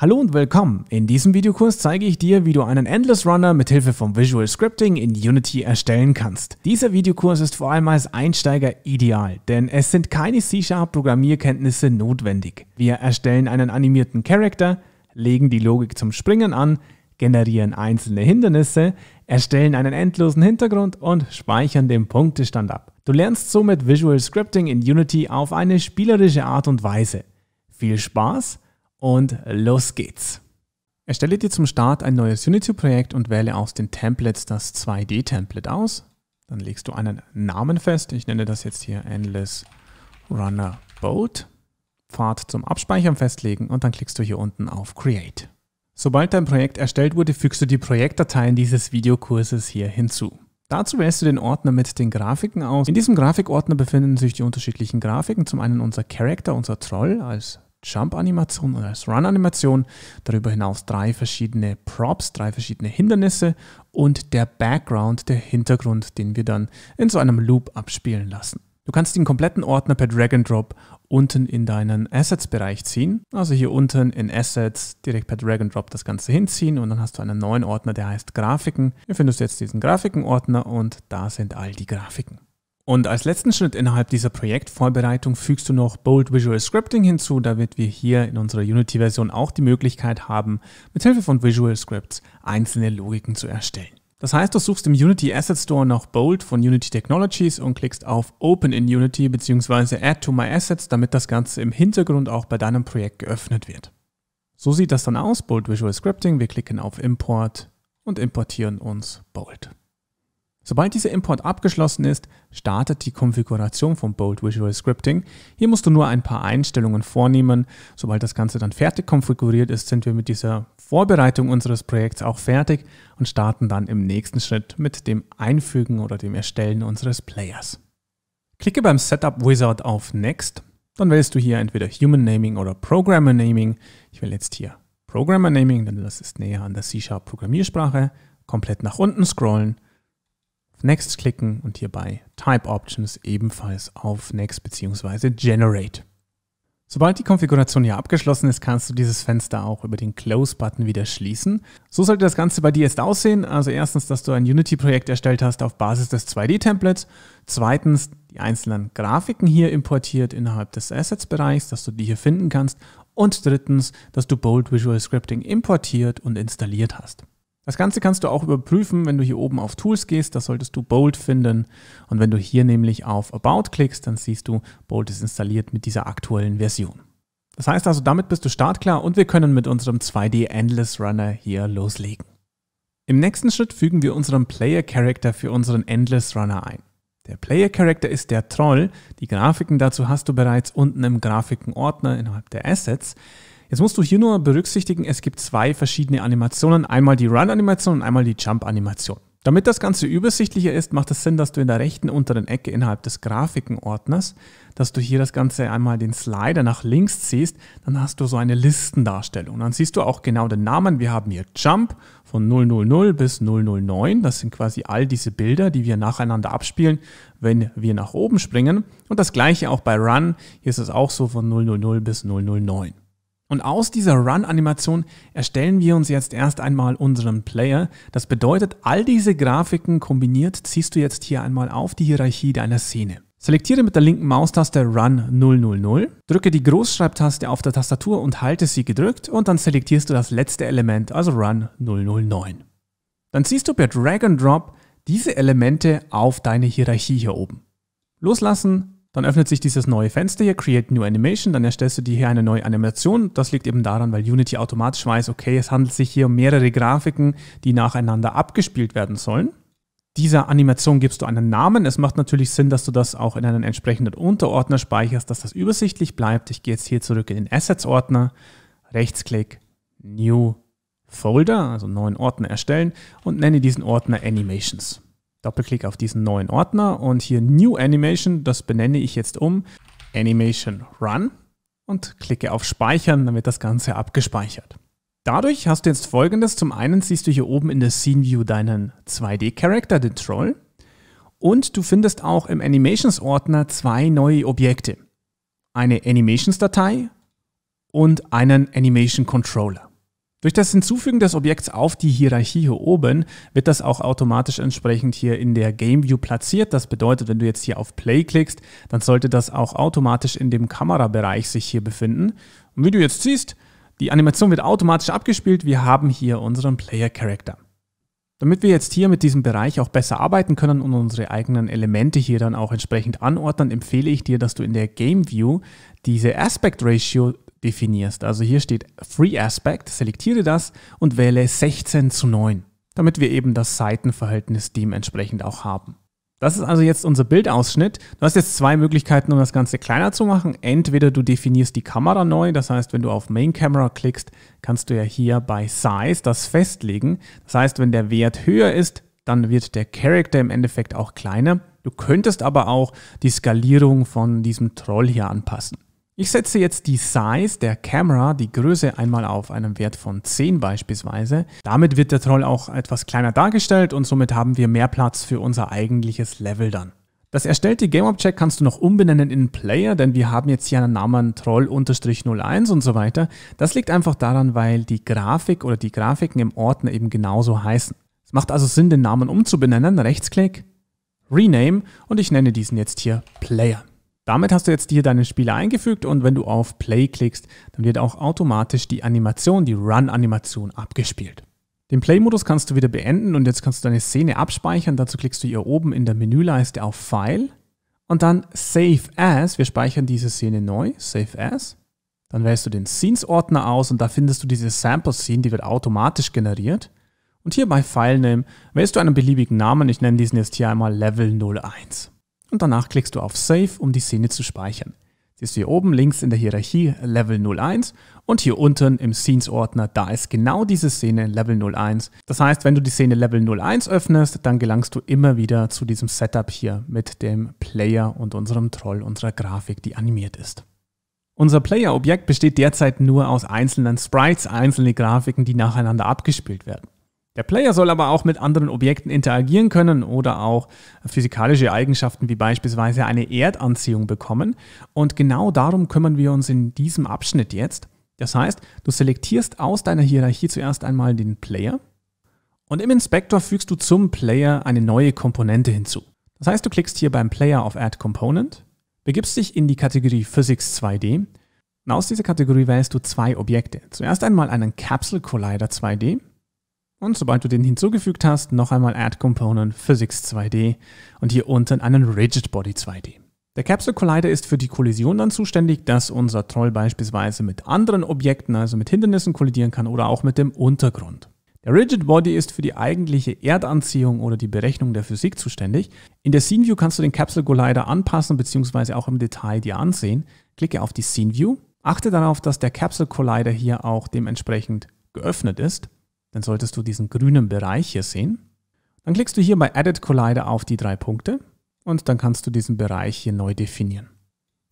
Hallo und willkommen! In diesem Videokurs zeige ich dir, wie du einen Endless Runner mit Hilfe von Visual Scripting in Unity erstellen kannst. Dieser Videokurs ist vor allem als Einsteiger ideal, denn es sind keine C-Sharp-Programmierkenntnisse notwendig. Wir erstellen einen animierten Charakter, legen die Logik zum Springen an, generieren einzelne Hindernisse, erstellen einen endlosen Hintergrund und speichern den Punktestand ab. Du lernst somit Visual Scripting in Unity auf eine spielerische Art und Weise. Viel Spaß! und los geht's. Erstelle dir zum Start ein neues Unity-Projekt und wähle aus den Templates das 2D-Template aus. Dann legst du einen Namen fest. Ich nenne das jetzt hier Endless Runner Boat. Pfad zum Abspeichern festlegen und dann klickst du hier unten auf Create. Sobald dein Projekt erstellt wurde, fügst du die Projektdateien dieses Videokurses hier hinzu. Dazu wählst du den Ordner mit den Grafiken aus. In diesem Grafikordner befinden sich die unterschiedlichen Grafiken. Zum einen unser Character, unser Troll als Jump-Animation oder als Run-Animation. Darüber hinaus drei verschiedene Props, drei verschiedene Hindernisse und der Background, der Hintergrund, den wir dann in so einem Loop abspielen lassen. Du kannst den kompletten Ordner per Drag and Drop unten in deinen Assets-Bereich ziehen. Also hier unten in Assets direkt per Drag and Drop das Ganze hinziehen und dann hast du einen neuen Ordner, der heißt Grafiken. Hier findest du jetzt diesen Grafiken-Ordner und da sind all die Grafiken. Und als letzten Schritt innerhalb dieser Projektvorbereitung fügst du noch Bold Visual Scripting hinzu, damit wir hier in unserer Unity-Version auch die Möglichkeit haben, mithilfe von Visual Scripts einzelne Logiken zu erstellen. Das heißt, du suchst im Unity Asset Store nach Bold von Unity Technologies und klickst auf Open in Unity bzw. Add to my Assets, damit das Ganze im Hintergrund auch bei deinem Projekt geöffnet wird. So sieht das dann aus, Bold Visual Scripting. Wir klicken auf Import und importieren uns Bold. Sobald dieser Import abgeschlossen ist, startet die Konfiguration von Bold Visual Scripting. Hier musst du nur ein paar Einstellungen vornehmen. Sobald das Ganze dann fertig konfiguriert ist, sind wir mit dieser Vorbereitung unseres Projekts auch fertig und starten dann im nächsten Schritt mit dem Einfügen oder dem Erstellen unseres Players. Klicke beim Setup Wizard auf Next, dann wählst du hier entweder Human Naming oder Programmer Naming. Ich will jetzt hier Programmer Naming, denn das ist näher an der C-Sharp Programmiersprache. Komplett nach unten scrollen auf Next klicken und hier bei Type Options ebenfalls auf Next bzw. Generate. Sobald die Konfiguration hier abgeschlossen ist, kannst du dieses Fenster auch über den Close-Button wieder schließen. So sollte das Ganze bei dir jetzt aussehen. Also erstens, dass du ein Unity-Projekt erstellt hast auf Basis des 2D-Templates. Zweitens, die einzelnen Grafiken hier importiert innerhalb des Assets-Bereichs, dass du die hier finden kannst. Und drittens, dass du Bold Visual Scripting importiert und installiert hast. Das Ganze kannst du auch überprüfen, wenn du hier oben auf Tools gehst, da solltest du Bold finden. Und wenn du hier nämlich auf About klickst, dann siehst du, Bold ist installiert mit dieser aktuellen Version. Das heißt also, damit bist du startklar und wir können mit unserem 2D Endless Runner hier loslegen. Im nächsten Schritt fügen wir unseren Player Character für unseren Endless Runner ein. Der Player Character ist der Troll. Die Grafiken dazu hast du bereits unten im Grafikenordner innerhalb der Assets. Jetzt musst du hier nur berücksichtigen, es gibt zwei verschiedene Animationen, einmal die Run-Animation und einmal die Jump-Animation. Damit das Ganze übersichtlicher ist, macht es Sinn, dass du in der rechten unteren Ecke innerhalb des Grafikenordners, dass du hier das Ganze einmal den Slider nach links ziehst, dann hast du so eine Listendarstellung. Dann siehst du auch genau den Namen. Wir haben hier Jump von 000 bis 009. Das sind quasi all diese Bilder, die wir nacheinander abspielen, wenn wir nach oben springen. Und das gleiche auch bei Run. Hier ist es auch so von 000 bis 009. Und aus dieser Run-Animation erstellen wir uns jetzt erst einmal unseren Player. Das bedeutet, all diese Grafiken kombiniert ziehst du jetzt hier einmal auf die Hierarchie deiner Szene. Selektiere mit der linken Maustaste Run 000, drücke die Großschreibtaste auf der Tastatur und halte sie gedrückt und dann selektierst du das letzte Element, also Run 009. Dann ziehst du per Drag and Drop diese Elemente auf deine Hierarchie hier oben. Loslassen, dann öffnet sich dieses neue Fenster hier, Create New Animation, dann erstellst du dir hier eine neue Animation. Das liegt eben daran, weil Unity automatisch weiß, okay, es handelt sich hier um mehrere Grafiken, die nacheinander abgespielt werden sollen. Dieser Animation gibst du einen Namen. Es macht natürlich Sinn, dass du das auch in einen entsprechenden Unterordner speicherst, dass das übersichtlich bleibt. Ich gehe jetzt hier zurück in den Assets-Ordner, Rechtsklick, New Folder, also neuen Ordner erstellen und nenne diesen Ordner Animations. Doppelklick auf diesen neuen Ordner und hier New Animation, das benenne ich jetzt um Animation Run und klicke auf Speichern, dann wird das Ganze abgespeichert. Dadurch hast du jetzt folgendes. Zum einen siehst du hier oben in der Scene View deinen 2D-Charakter, den Troll. Und du findest auch im Animations-Ordner zwei neue Objekte. Eine Animations-Datei und einen Animation-Controller. Durch das Hinzufügen des Objekts auf die Hierarchie hier oben wird das auch automatisch entsprechend hier in der Game View platziert. Das bedeutet, wenn du jetzt hier auf Play klickst, dann sollte das auch automatisch in dem Kamerabereich sich hier befinden. Und wie du jetzt siehst, die Animation wird automatisch abgespielt. Wir haben hier unseren Player Character. Damit wir jetzt hier mit diesem Bereich auch besser arbeiten können und unsere eigenen Elemente hier dann auch entsprechend anordnen, empfehle ich dir, dass du in der Game View diese Aspect Ratio definierst. Also hier steht Free Aspect, selektiere das und wähle 16 zu 9, damit wir eben das Seitenverhältnis dementsprechend auch haben. Das ist also jetzt unser Bildausschnitt. Du hast jetzt zwei Möglichkeiten, um das Ganze kleiner zu machen. Entweder du definierst die Kamera neu, das heißt, wenn du auf Main Camera klickst, kannst du ja hier bei Size das festlegen. Das heißt, wenn der Wert höher ist, dann wird der Character im Endeffekt auch kleiner. Du könntest aber auch die Skalierung von diesem Troll hier anpassen. Ich setze jetzt die Size der Camera, die Größe, einmal auf einem Wert von 10 beispielsweise. Damit wird der Troll auch etwas kleiner dargestellt und somit haben wir mehr Platz für unser eigentliches Level dann. Das erstellte GameObject kannst du noch umbenennen in Player, denn wir haben jetzt hier einen Namen Troll-01 und so weiter. Das liegt einfach daran, weil die Grafik oder die Grafiken im Ordner eben genauso heißen. Es macht also Sinn, den Namen umzubenennen. Rechtsklick, Rename und ich nenne diesen jetzt hier Player. Damit hast du jetzt hier deine Spiele eingefügt und wenn du auf Play klickst, dann wird auch automatisch die Animation, die Run-Animation abgespielt. Den Play-Modus kannst du wieder beenden und jetzt kannst du deine Szene abspeichern. Dazu klickst du hier oben in der Menüleiste auf File und dann Save As. Wir speichern diese Szene neu, Save As. Dann wählst du den Scenes-Ordner aus und da findest du diese Sample-Scene, die wird automatisch generiert. Und hier bei File Name wählst du einen beliebigen Namen. Ich nenne diesen jetzt hier einmal Level 01 und danach klickst du auf Save, um die Szene zu speichern. Siehst du hier oben links in der Hierarchie Level 01 und hier unten im Scenes-Ordner, da ist genau diese Szene Level 01. Das heißt, wenn du die Szene Level 01 öffnest, dann gelangst du immer wieder zu diesem Setup hier mit dem Player und unserem Troll, unserer Grafik, die animiert ist. Unser Player-Objekt besteht derzeit nur aus einzelnen Sprites, einzelne Grafiken, die nacheinander abgespielt werden. Der Player soll aber auch mit anderen Objekten interagieren können oder auch physikalische Eigenschaften wie beispielsweise eine Erdanziehung bekommen. Und genau darum kümmern wir uns in diesem Abschnitt jetzt. Das heißt, du selektierst aus deiner Hierarchie zuerst einmal den Player und im Inspektor fügst du zum Player eine neue Komponente hinzu. Das heißt, du klickst hier beim Player auf Add Component, begibst dich in die Kategorie Physics 2D und aus dieser Kategorie wählst du zwei Objekte. Zuerst einmal einen Capsule Collider 2D und sobald du den hinzugefügt hast, noch einmal Add Component Physics 2D und hier unten einen Rigid Body 2D. Der Capsule Collider ist für die Kollision dann zuständig, dass unser Troll beispielsweise mit anderen Objekten, also mit Hindernissen kollidieren kann oder auch mit dem Untergrund. Der Rigid Body ist für die eigentliche Erdanziehung oder die Berechnung der Physik zuständig. In der Scene View kannst du den Capsule Collider anpassen bzw. auch im Detail dir ansehen. Klicke auf die Scene View. Achte darauf, dass der Capsule Collider hier auch dementsprechend geöffnet ist dann solltest du diesen grünen Bereich hier sehen. Dann klickst du hier bei Edit Collider auf die drei Punkte und dann kannst du diesen Bereich hier neu definieren.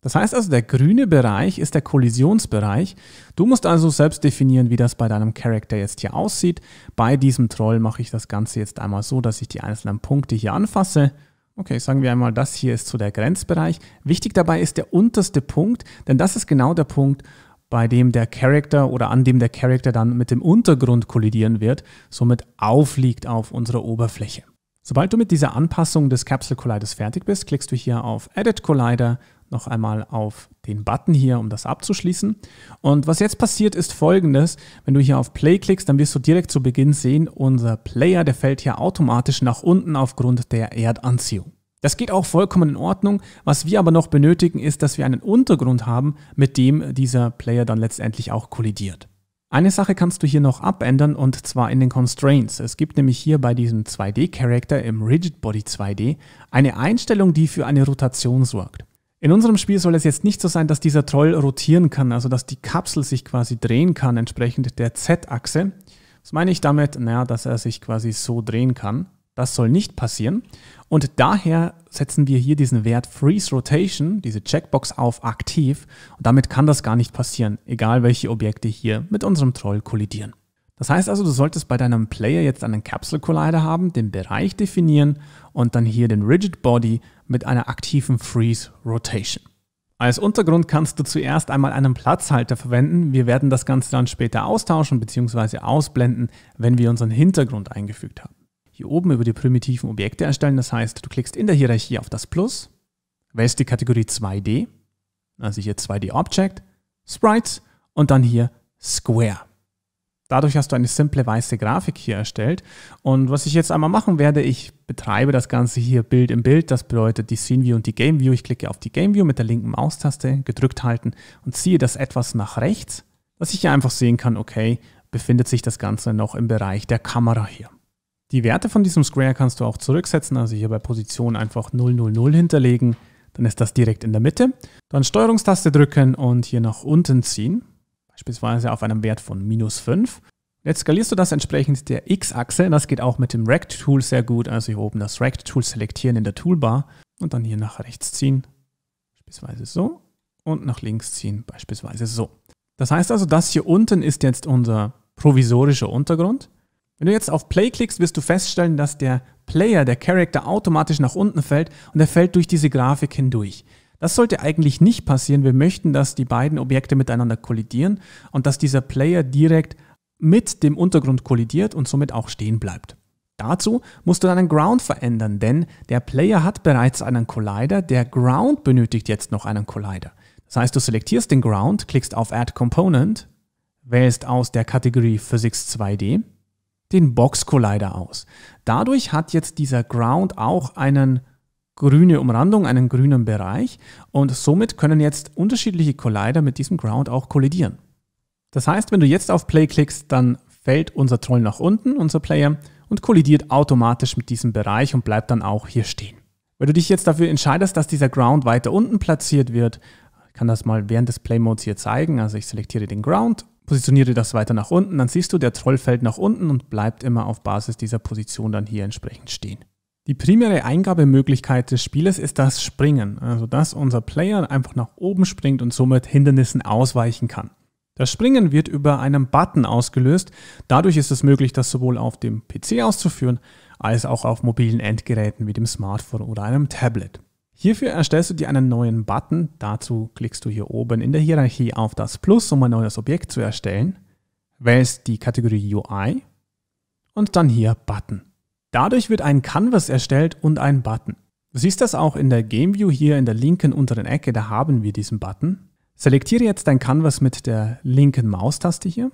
Das heißt also, der grüne Bereich ist der Kollisionsbereich. Du musst also selbst definieren, wie das bei deinem Character jetzt hier aussieht. Bei diesem Troll mache ich das Ganze jetzt einmal so, dass ich die einzelnen Punkte hier anfasse. Okay, sagen wir einmal, das hier ist so der Grenzbereich. Wichtig dabei ist der unterste Punkt, denn das ist genau der Punkt, bei dem der Character oder an dem der Character dann mit dem Untergrund kollidieren wird, somit aufliegt auf unserer Oberfläche. Sobald du mit dieser Anpassung des Capsule Colliders fertig bist, klickst du hier auf Edit Collider, noch einmal auf den Button hier, um das abzuschließen. Und was jetzt passiert, ist folgendes. Wenn du hier auf Play klickst, dann wirst du direkt zu Beginn sehen, unser Player, der fällt hier automatisch nach unten aufgrund der Erdanziehung. Das geht auch vollkommen in Ordnung. Was wir aber noch benötigen, ist, dass wir einen Untergrund haben, mit dem dieser Player dann letztendlich auch kollidiert. Eine Sache kannst du hier noch abändern und zwar in den Constraints. Es gibt nämlich hier bei diesem 2D-Character im Rigid Body 2D eine Einstellung, die für eine Rotation sorgt. In unserem Spiel soll es jetzt nicht so sein, dass dieser Troll rotieren kann, also dass die Kapsel sich quasi drehen kann, entsprechend der Z-Achse. Was meine ich damit? Naja, dass er sich quasi so drehen kann. Das soll nicht passieren. Und daher setzen wir hier diesen Wert Freeze Rotation, diese Checkbox auf aktiv. Und damit kann das gar nicht passieren, egal welche Objekte hier mit unserem Troll kollidieren. Das heißt also, du solltest bei deinem Player jetzt einen Capsule Collider haben, den Bereich definieren und dann hier den Rigid Body mit einer aktiven Freeze Rotation. Als Untergrund kannst du zuerst einmal einen Platzhalter verwenden. Wir werden das Ganze dann später austauschen bzw. ausblenden, wenn wir unseren Hintergrund eingefügt haben hier oben über die primitiven Objekte erstellen. Das heißt, du klickst in der Hierarchie auf das Plus, wählst die Kategorie 2D, also hier 2D Object, Sprites und dann hier Square. Dadurch hast du eine simple weiße Grafik hier erstellt. Und was ich jetzt einmal machen werde, ich betreibe das Ganze hier Bild im Bild. Das bedeutet die Scene View und die Game View. Ich klicke auf die Game View mit der linken Maustaste, gedrückt halten und ziehe das etwas nach rechts, dass ich hier einfach sehen kann, okay, befindet sich das Ganze noch im Bereich der Kamera hier. Die Werte von diesem Square kannst du auch zurücksetzen, also hier bei Position einfach 000 hinterlegen, dann ist das direkt in der Mitte. Dann Steuerungstaste drücken und hier nach unten ziehen, beispielsweise auf einem Wert von minus 5. Jetzt skalierst du das entsprechend der X-Achse, das geht auch mit dem Rect-Tool sehr gut, also hier oben das Rect-Tool selektieren in der Toolbar und dann hier nach rechts ziehen, beispielsweise so, und nach links ziehen, beispielsweise so. Das heißt also, das hier unten ist jetzt unser provisorischer Untergrund. Wenn du jetzt auf Play klickst, wirst du feststellen, dass der Player, der Character automatisch nach unten fällt und er fällt durch diese Grafik hindurch. Das sollte eigentlich nicht passieren. Wir möchten, dass die beiden Objekte miteinander kollidieren und dass dieser Player direkt mit dem Untergrund kollidiert und somit auch stehen bleibt. Dazu musst du deinen Ground verändern, denn der Player hat bereits einen Collider, der Ground benötigt jetzt noch einen Collider. Das heißt, du selektierst den Ground, klickst auf Add Component, wählst aus der Kategorie Physics 2D den Box Collider aus. Dadurch hat jetzt dieser Ground auch eine grüne Umrandung, einen grünen Bereich und somit können jetzt unterschiedliche Collider mit diesem Ground auch kollidieren. Das heißt, wenn du jetzt auf Play klickst, dann fällt unser Troll nach unten, unser Player, und kollidiert automatisch mit diesem Bereich und bleibt dann auch hier stehen. Wenn du dich jetzt dafür entscheidest, dass dieser Ground weiter unten platziert wird, ich kann das mal während des Play Modes hier zeigen, also ich selektiere den Ground Positioniere das weiter nach unten, dann siehst du, der Troll fällt nach unten und bleibt immer auf Basis dieser Position dann hier entsprechend stehen. Die primäre Eingabemöglichkeit des Spieles ist das Springen, also dass unser Player einfach nach oben springt und somit Hindernissen ausweichen kann. Das Springen wird über einen Button ausgelöst. Dadurch ist es möglich, das sowohl auf dem PC auszuführen, als auch auf mobilen Endgeräten wie dem Smartphone oder einem Tablet. Hierfür erstellst du dir einen neuen Button. Dazu klickst du hier oben in der Hierarchie auf das Plus, um ein neues Objekt zu erstellen, wählst die Kategorie UI und dann hier Button. Dadurch wird ein Canvas erstellt und ein Button. Du siehst das auch in der Game View hier in der linken unteren Ecke, da haben wir diesen Button. Selektiere jetzt dein Canvas mit der linken Maustaste hier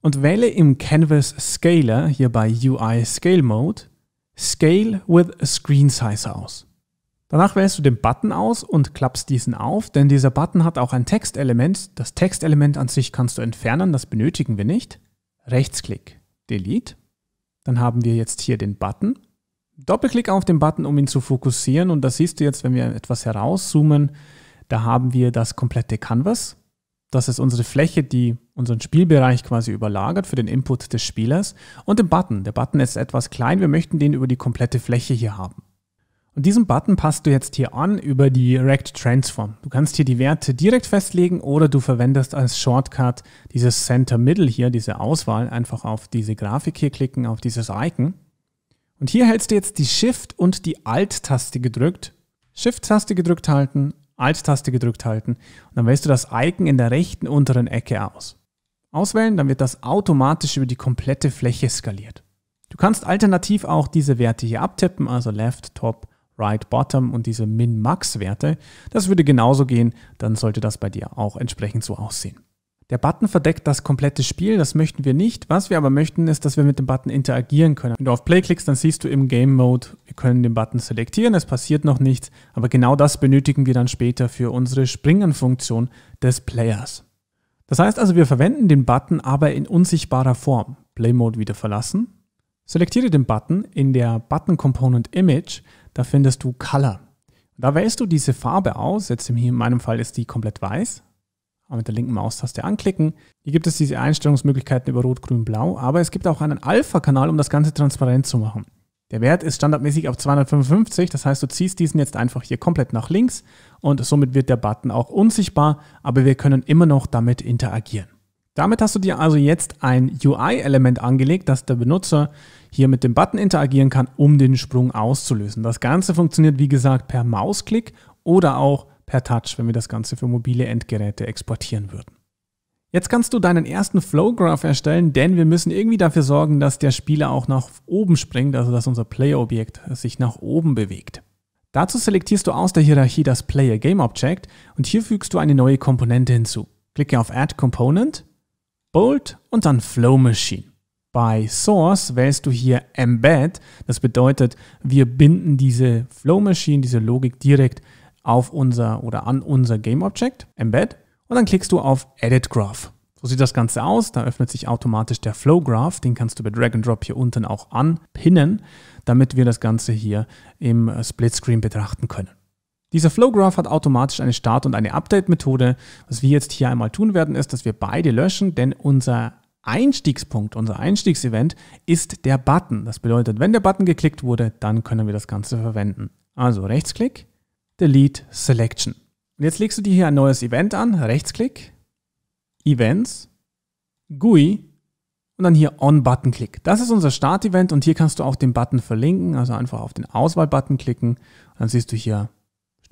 und wähle im Canvas Scaler hier bei UI Scale Mode Scale with Screen Size aus. Danach wählst du den Button aus und klappst diesen auf, denn dieser Button hat auch ein Textelement. Das Textelement an sich kannst du entfernen, das benötigen wir nicht. Rechtsklick, Delete. Dann haben wir jetzt hier den Button. Doppelklick auf den Button, um ihn zu fokussieren. Und das siehst du jetzt, wenn wir etwas herauszoomen, da haben wir das komplette Canvas. Das ist unsere Fläche, die unseren Spielbereich quasi überlagert für den Input des Spielers. Und den Button. Der Button ist etwas klein. Wir möchten den über die komplette Fläche hier haben. Und diesen Button passt du jetzt hier an über die Rect Transform. Du kannst hier die Werte direkt festlegen oder du verwendest als Shortcut dieses Center Middle hier, diese Auswahl, einfach auf diese Grafik hier klicken, auf dieses Icon. Und hier hältst du jetzt die Shift und die Alt-Taste gedrückt. Shift-Taste gedrückt halten, Alt-Taste gedrückt halten und dann wählst du das Icon in der rechten unteren Ecke aus. Auswählen, dann wird das automatisch über die komplette Fläche skaliert. Du kannst alternativ auch diese Werte hier abtippen, also Left, Top, Right Bottom und diese Min-Max-Werte. Das würde genauso gehen, dann sollte das bei dir auch entsprechend so aussehen. Der Button verdeckt das komplette Spiel, das möchten wir nicht. Was wir aber möchten, ist, dass wir mit dem Button interagieren können. Wenn du auf Play klickst, dann siehst du im Game Mode, wir können den Button selektieren, es passiert noch nichts, aber genau das benötigen wir dann später für unsere Springen-Funktion des Players. Das heißt also, wir verwenden den Button aber in unsichtbarer Form. Play Mode wieder verlassen. Selektiere den Button in der Button Component Image, da findest du Color. Da wählst du diese Farbe aus. Jetzt in meinem Fall ist die komplett weiß. Aber mit der linken Maustaste anklicken. Hier gibt es diese Einstellungsmöglichkeiten über Rot, Grün, Blau. Aber es gibt auch einen Alpha-Kanal, um das Ganze transparent zu machen. Der Wert ist standardmäßig auf 255, das heißt, du ziehst diesen jetzt einfach hier komplett nach links und somit wird der Button auch unsichtbar, aber wir können immer noch damit interagieren. Damit hast du dir also jetzt ein UI-Element angelegt, dass der Benutzer hier mit dem Button interagieren kann, um den Sprung auszulösen. Das Ganze funktioniert, wie gesagt, per Mausklick oder auch per Touch, wenn wir das Ganze für mobile Endgeräte exportieren würden. Jetzt kannst du deinen ersten Flowgraph erstellen, denn wir müssen irgendwie dafür sorgen, dass der Spieler auch nach oben springt, also dass unser Player-Objekt sich nach oben bewegt. Dazu selektierst du aus der Hierarchie das Player Game Object und hier fügst du eine neue Komponente hinzu. Klicke auf Add Component Bold und dann Flow Machine. Bei Source wählst du hier Embed. Das bedeutet, wir binden diese Flow Machine, diese Logik direkt auf unser oder an unser Game Object, Embed. Und dann klickst du auf Edit Graph. So sieht das Ganze aus. Da öffnet sich automatisch der Flow Graph. Den kannst du bei Drag and Drop hier unten auch anpinnen, damit wir das Ganze hier im Split Screen betrachten können. Dieser Flowgraph hat automatisch eine Start- und eine Update-Methode. Was wir jetzt hier einmal tun werden, ist, dass wir beide löschen, denn unser Einstiegspunkt, unser Einstiegsevent ist der Button. Das bedeutet, wenn der Button geklickt wurde, dann können wir das Ganze verwenden. Also Rechtsklick, Delete Selection. Und jetzt legst du dir hier ein neues Event an, Rechtsklick, Events, GUI und dann hier On-Button-Klick. Das ist unser Start-Event und hier kannst du auch den Button verlinken, also einfach auf den Auswahl-Button klicken. dann siehst du hier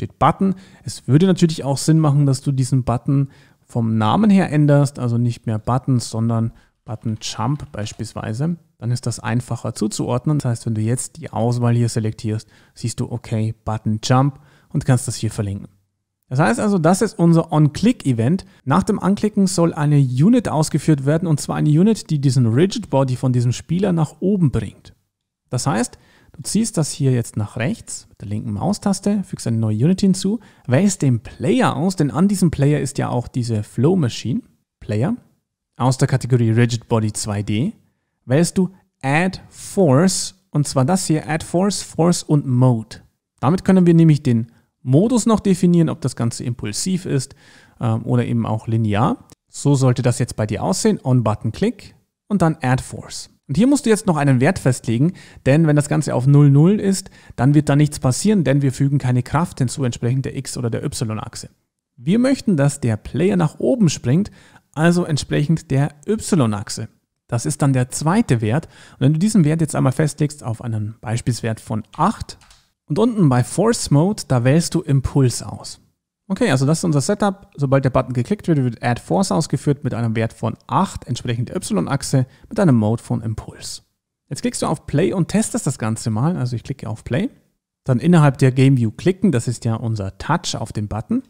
steht Button. Es würde natürlich auch Sinn machen, dass du diesen Button vom Namen her änderst, also nicht mehr Button, sondern Button Jump beispielsweise, dann ist das einfacher zuzuordnen. Das heißt, wenn du jetzt die Auswahl hier selektierst, siehst du, okay, Button Jump und kannst das hier verlinken. Das heißt also, das ist unser On-Click-Event. Nach dem Anklicken soll eine Unit ausgeführt werden und zwar eine Unit, die diesen Rigid Body von diesem Spieler nach oben bringt. Das heißt, Du ziehst das hier jetzt nach rechts mit der linken Maustaste, fügst eine neue Unit hinzu, wählst den Player aus, denn an diesem Player ist ja auch diese Flow Machine, Player, aus der Kategorie Rigid Body 2D, wählst du Add Force und zwar das hier, Add Force, Force und Mode. Damit können wir nämlich den Modus noch definieren, ob das Ganze impulsiv ist ähm, oder eben auch linear. So sollte das jetzt bei dir aussehen. On-Button-Click und dann Add Force. Und hier musst du jetzt noch einen Wert festlegen, denn wenn das Ganze auf 0,0 ist, dann wird da nichts passieren, denn wir fügen keine Kraft hinzu, entsprechend der X- oder der Y-Achse. Wir möchten, dass der Player nach oben springt, also entsprechend der Y-Achse. Das ist dann der zweite Wert. Und wenn du diesen Wert jetzt einmal festlegst auf einen Beispielswert von 8 und unten bei Force Mode, da wählst du Impuls aus. Okay, also das ist unser Setup. Sobald der Button geklickt wird, wird Add Force ausgeführt mit einem Wert von 8, entsprechend der Y-Achse, mit einem Mode von Impuls. Jetzt klickst du auf Play und testest das Ganze mal. Also ich klicke auf Play. Dann innerhalb der Game View klicken, das ist ja unser Touch auf den Button.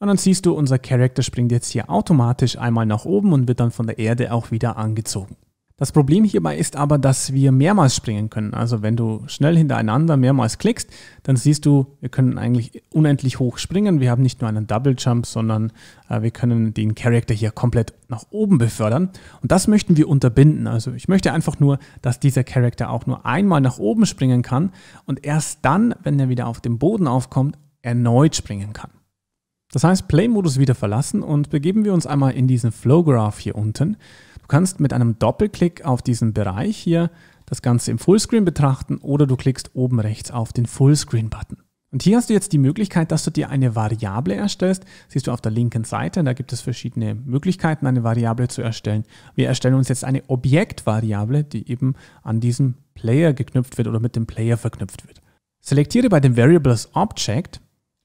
Und dann siehst du, unser Character springt jetzt hier automatisch einmal nach oben und wird dann von der Erde auch wieder angezogen. Das Problem hierbei ist aber, dass wir mehrmals springen können. Also wenn du schnell hintereinander mehrmals klickst, dann siehst du, wir können eigentlich unendlich hoch springen. Wir haben nicht nur einen Double Jump, sondern äh, wir können den Character hier komplett nach oben befördern. Und das möchten wir unterbinden. Also ich möchte einfach nur, dass dieser Character auch nur einmal nach oben springen kann und erst dann, wenn er wieder auf dem Boden aufkommt, erneut springen kann. Das heißt, Play-Modus wieder verlassen und begeben wir uns einmal in diesen Flow-Graph hier unten. Du kannst mit einem Doppelklick auf diesen Bereich hier das Ganze im Fullscreen betrachten oder du klickst oben rechts auf den Fullscreen-Button. Und hier hast du jetzt die Möglichkeit, dass du dir eine Variable erstellst. Siehst du auf der linken Seite, da gibt es verschiedene Möglichkeiten, eine Variable zu erstellen. Wir erstellen uns jetzt eine Objektvariable, die eben an diesem Player geknüpft wird oder mit dem Player verknüpft wird. Selektiere bei dem Variables Object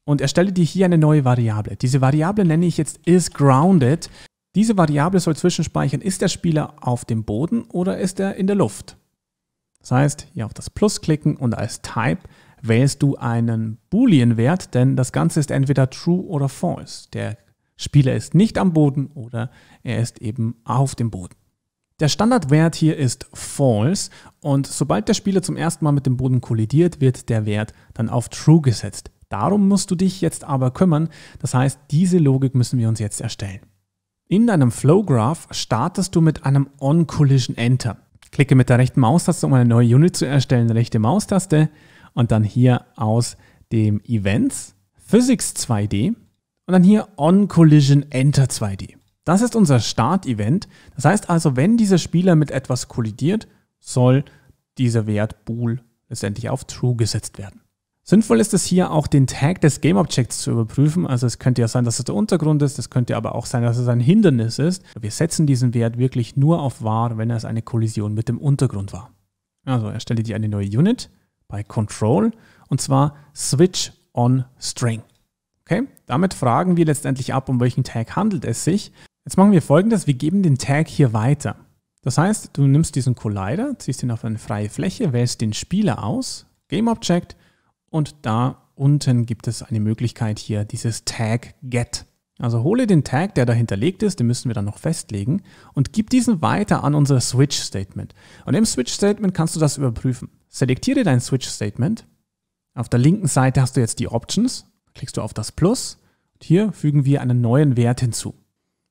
und erstelle dir hier eine neue Variable. Diese Variable nenne ich jetzt isGrounded. Diese Variable soll zwischenspeichern, ist der Spieler auf dem Boden oder ist er in der Luft? Das heißt, hier auf das Plus klicken und als Type wählst du einen Boolean-Wert, denn das Ganze ist entweder true oder false. Der Spieler ist nicht am Boden oder er ist eben auf dem Boden. Der Standardwert hier ist false und sobald der Spieler zum ersten Mal mit dem Boden kollidiert, wird der Wert dann auf true gesetzt. Darum musst du dich jetzt aber kümmern. Das heißt, diese Logik müssen wir uns jetzt erstellen. In deinem Flow Graph startest du mit einem On-Collision Enter. Klicke mit der rechten Maustaste, um eine neue Unit zu erstellen, rechte Maustaste und dann hier aus dem Events Physics 2D und dann hier On Collision Enter 2D. Das ist unser Start-Event. Das heißt also, wenn dieser Spieler mit etwas kollidiert, soll dieser Wert Bool letztendlich auf True gesetzt werden. Sinnvoll ist es hier auch den Tag des Game Objects zu überprüfen. Also es könnte ja sein, dass es der Untergrund ist, es könnte aber auch sein, dass es ein Hindernis ist. Wir setzen diesen Wert wirklich nur auf wahr, wenn es eine Kollision mit dem Untergrund war. Also erstelle dir eine neue Unit bei Control und zwar Switch on String. Okay, damit fragen wir letztendlich ab, um welchen Tag handelt es sich. Jetzt machen wir folgendes, wir geben den Tag hier weiter. Das heißt, du nimmst diesen Collider, ziehst ihn auf eine freie Fläche, wählst den Spieler aus, Game Object und da unten gibt es eine Möglichkeit hier, dieses Tag Get. Also hole den Tag, der da hinterlegt ist, den müssen wir dann noch festlegen und gib diesen weiter an unser Switch Statement. Und im Switch Statement kannst du das überprüfen. Selektiere dein Switch Statement. Auf der linken Seite hast du jetzt die Options. Klickst du auf das Plus. Und hier fügen wir einen neuen Wert hinzu.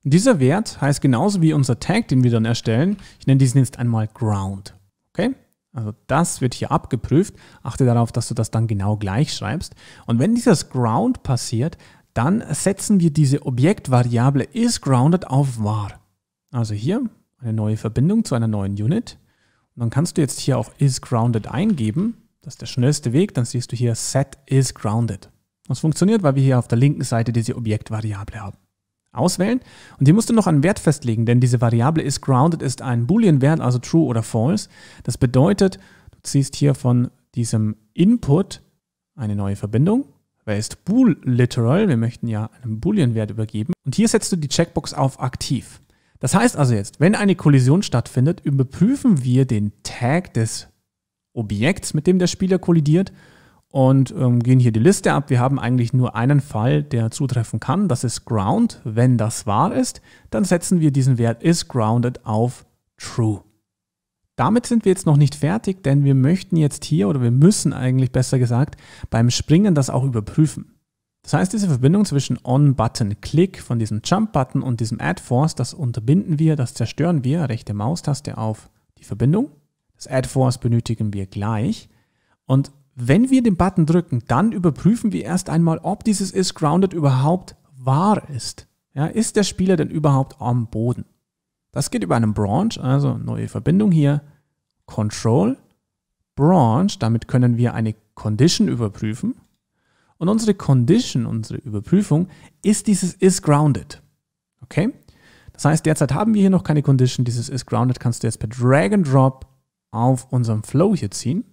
Und dieser Wert heißt genauso wie unser Tag, den wir dann erstellen. Ich nenne diesen jetzt einmal Ground. Okay? Also das wird hier abgeprüft. Achte darauf, dass du das dann genau gleich schreibst. Und wenn dieses Ground passiert, dann setzen wir diese Objektvariable isGrounded auf var. Also hier eine neue Verbindung zu einer neuen Unit. Und dann kannst du jetzt hier auch isGrounded eingeben. Das ist der schnellste Weg. Dann siehst du hier set isGrounded. Das funktioniert, weil wir hier auf der linken Seite diese Objektvariable haben auswählen und hier musst du noch einen Wert festlegen, denn diese Variable ist grounded, ist ein Boolean-Wert, also true oder false. Das bedeutet, du ziehst hier von diesem Input eine neue Verbindung, ist bool literal, wir möchten ja einen Boolean-Wert übergeben und hier setzt du die Checkbox auf aktiv. Das heißt also jetzt, wenn eine Kollision stattfindet, überprüfen wir den Tag des Objekts, mit dem der Spieler kollidiert und ähm, gehen hier die Liste ab. Wir haben eigentlich nur einen Fall, der zutreffen kann. Das ist ground. Wenn das wahr ist, dann setzen wir diesen Wert is grounded auf true. Damit sind wir jetzt noch nicht fertig, denn wir möchten jetzt hier oder wir müssen eigentlich besser gesagt beim Springen das auch überprüfen. Das heißt, diese Verbindung zwischen On-Button-Click von diesem Jump-Button und diesem Add-Force, das unterbinden wir, das zerstören wir, rechte Maustaste auf die Verbindung. Das Add-Force benötigen wir gleich. Und wenn wir den Button drücken, dann überprüfen wir erst einmal, ob dieses Is Grounded überhaupt wahr ist. Ja, ist der Spieler denn überhaupt am Boden? Das geht über einen Branch, also neue Verbindung hier, Control, Branch, damit können wir eine Condition überprüfen. Und unsere Condition, unsere Überprüfung, ist dieses Is Grounded. Okay? Das heißt, derzeit haben wir hier noch keine Condition. Dieses Is Grounded kannst du jetzt per Drag and Drop auf unserem Flow hier ziehen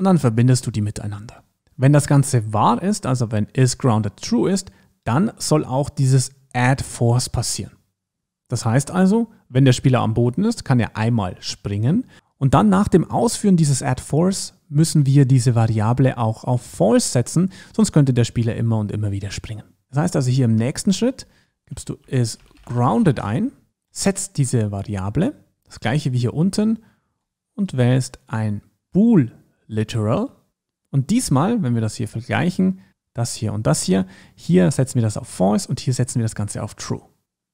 und dann verbindest du die miteinander. Wenn das Ganze wahr ist, also wenn is grounded true ist, dann soll auch dieses add force passieren. Das heißt also, wenn der Spieler am Boden ist, kann er einmal springen und dann nach dem Ausführen dieses add force müssen wir diese Variable auch auf false setzen, sonst könnte der Spieler immer und immer wieder springen. Das heißt also hier im nächsten Schritt gibst du is grounded ein, setzt diese Variable, das gleiche wie hier unten und wählst ein bool literal. Und diesmal, wenn wir das hier vergleichen, das hier und das hier, hier setzen wir das auf false und hier setzen wir das Ganze auf true.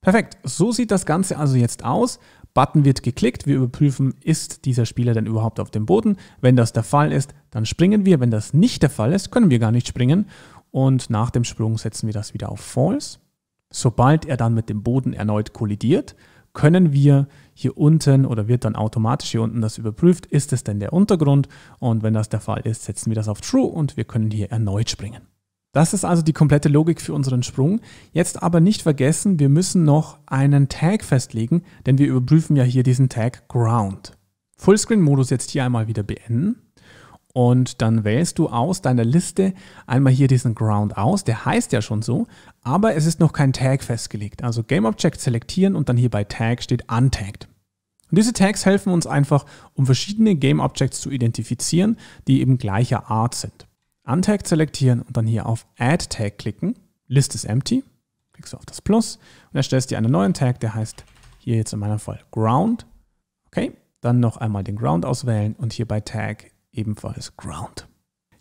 Perfekt, so sieht das Ganze also jetzt aus. Button wird geklickt, wir überprüfen, ist dieser Spieler denn überhaupt auf dem Boden. Wenn das der Fall ist, dann springen wir. Wenn das nicht der Fall ist, können wir gar nicht springen. Und nach dem Sprung setzen wir das wieder auf false. Sobald er dann mit dem Boden erneut kollidiert, können wir hier unten oder wird dann automatisch hier unten das überprüft, ist es denn der Untergrund und wenn das der Fall ist, setzen wir das auf True und wir können hier erneut springen. Das ist also die komplette Logik für unseren Sprung. Jetzt aber nicht vergessen, wir müssen noch einen Tag festlegen, denn wir überprüfen ja hier diesen Tag Ground. Fullscreen-Modus jetzt hier einmal wieder beenden und dann wählst du aus deiner Liste einmal hier diesen Ground aus, der heißt ja schon so, aber es ist noch kein Tag festgelegt. Also GameObject selektieren und dann hier bei Tag steht Untagged. Und diese Tags helfen uns einfach, um verschiedene GameObjects zu identifizieren, die eben gleicher Art sind. Untagged selektieren und dann hier auf Add Tag klicken, List ist empty, klickst du auf das Plus und erstellst dir einen neuen Tag, der heißt hier jetzt in meinem Fall Ground. Okay, dann noch einmal den Ground auswählen und hier bei Tag ebenfalls Ground.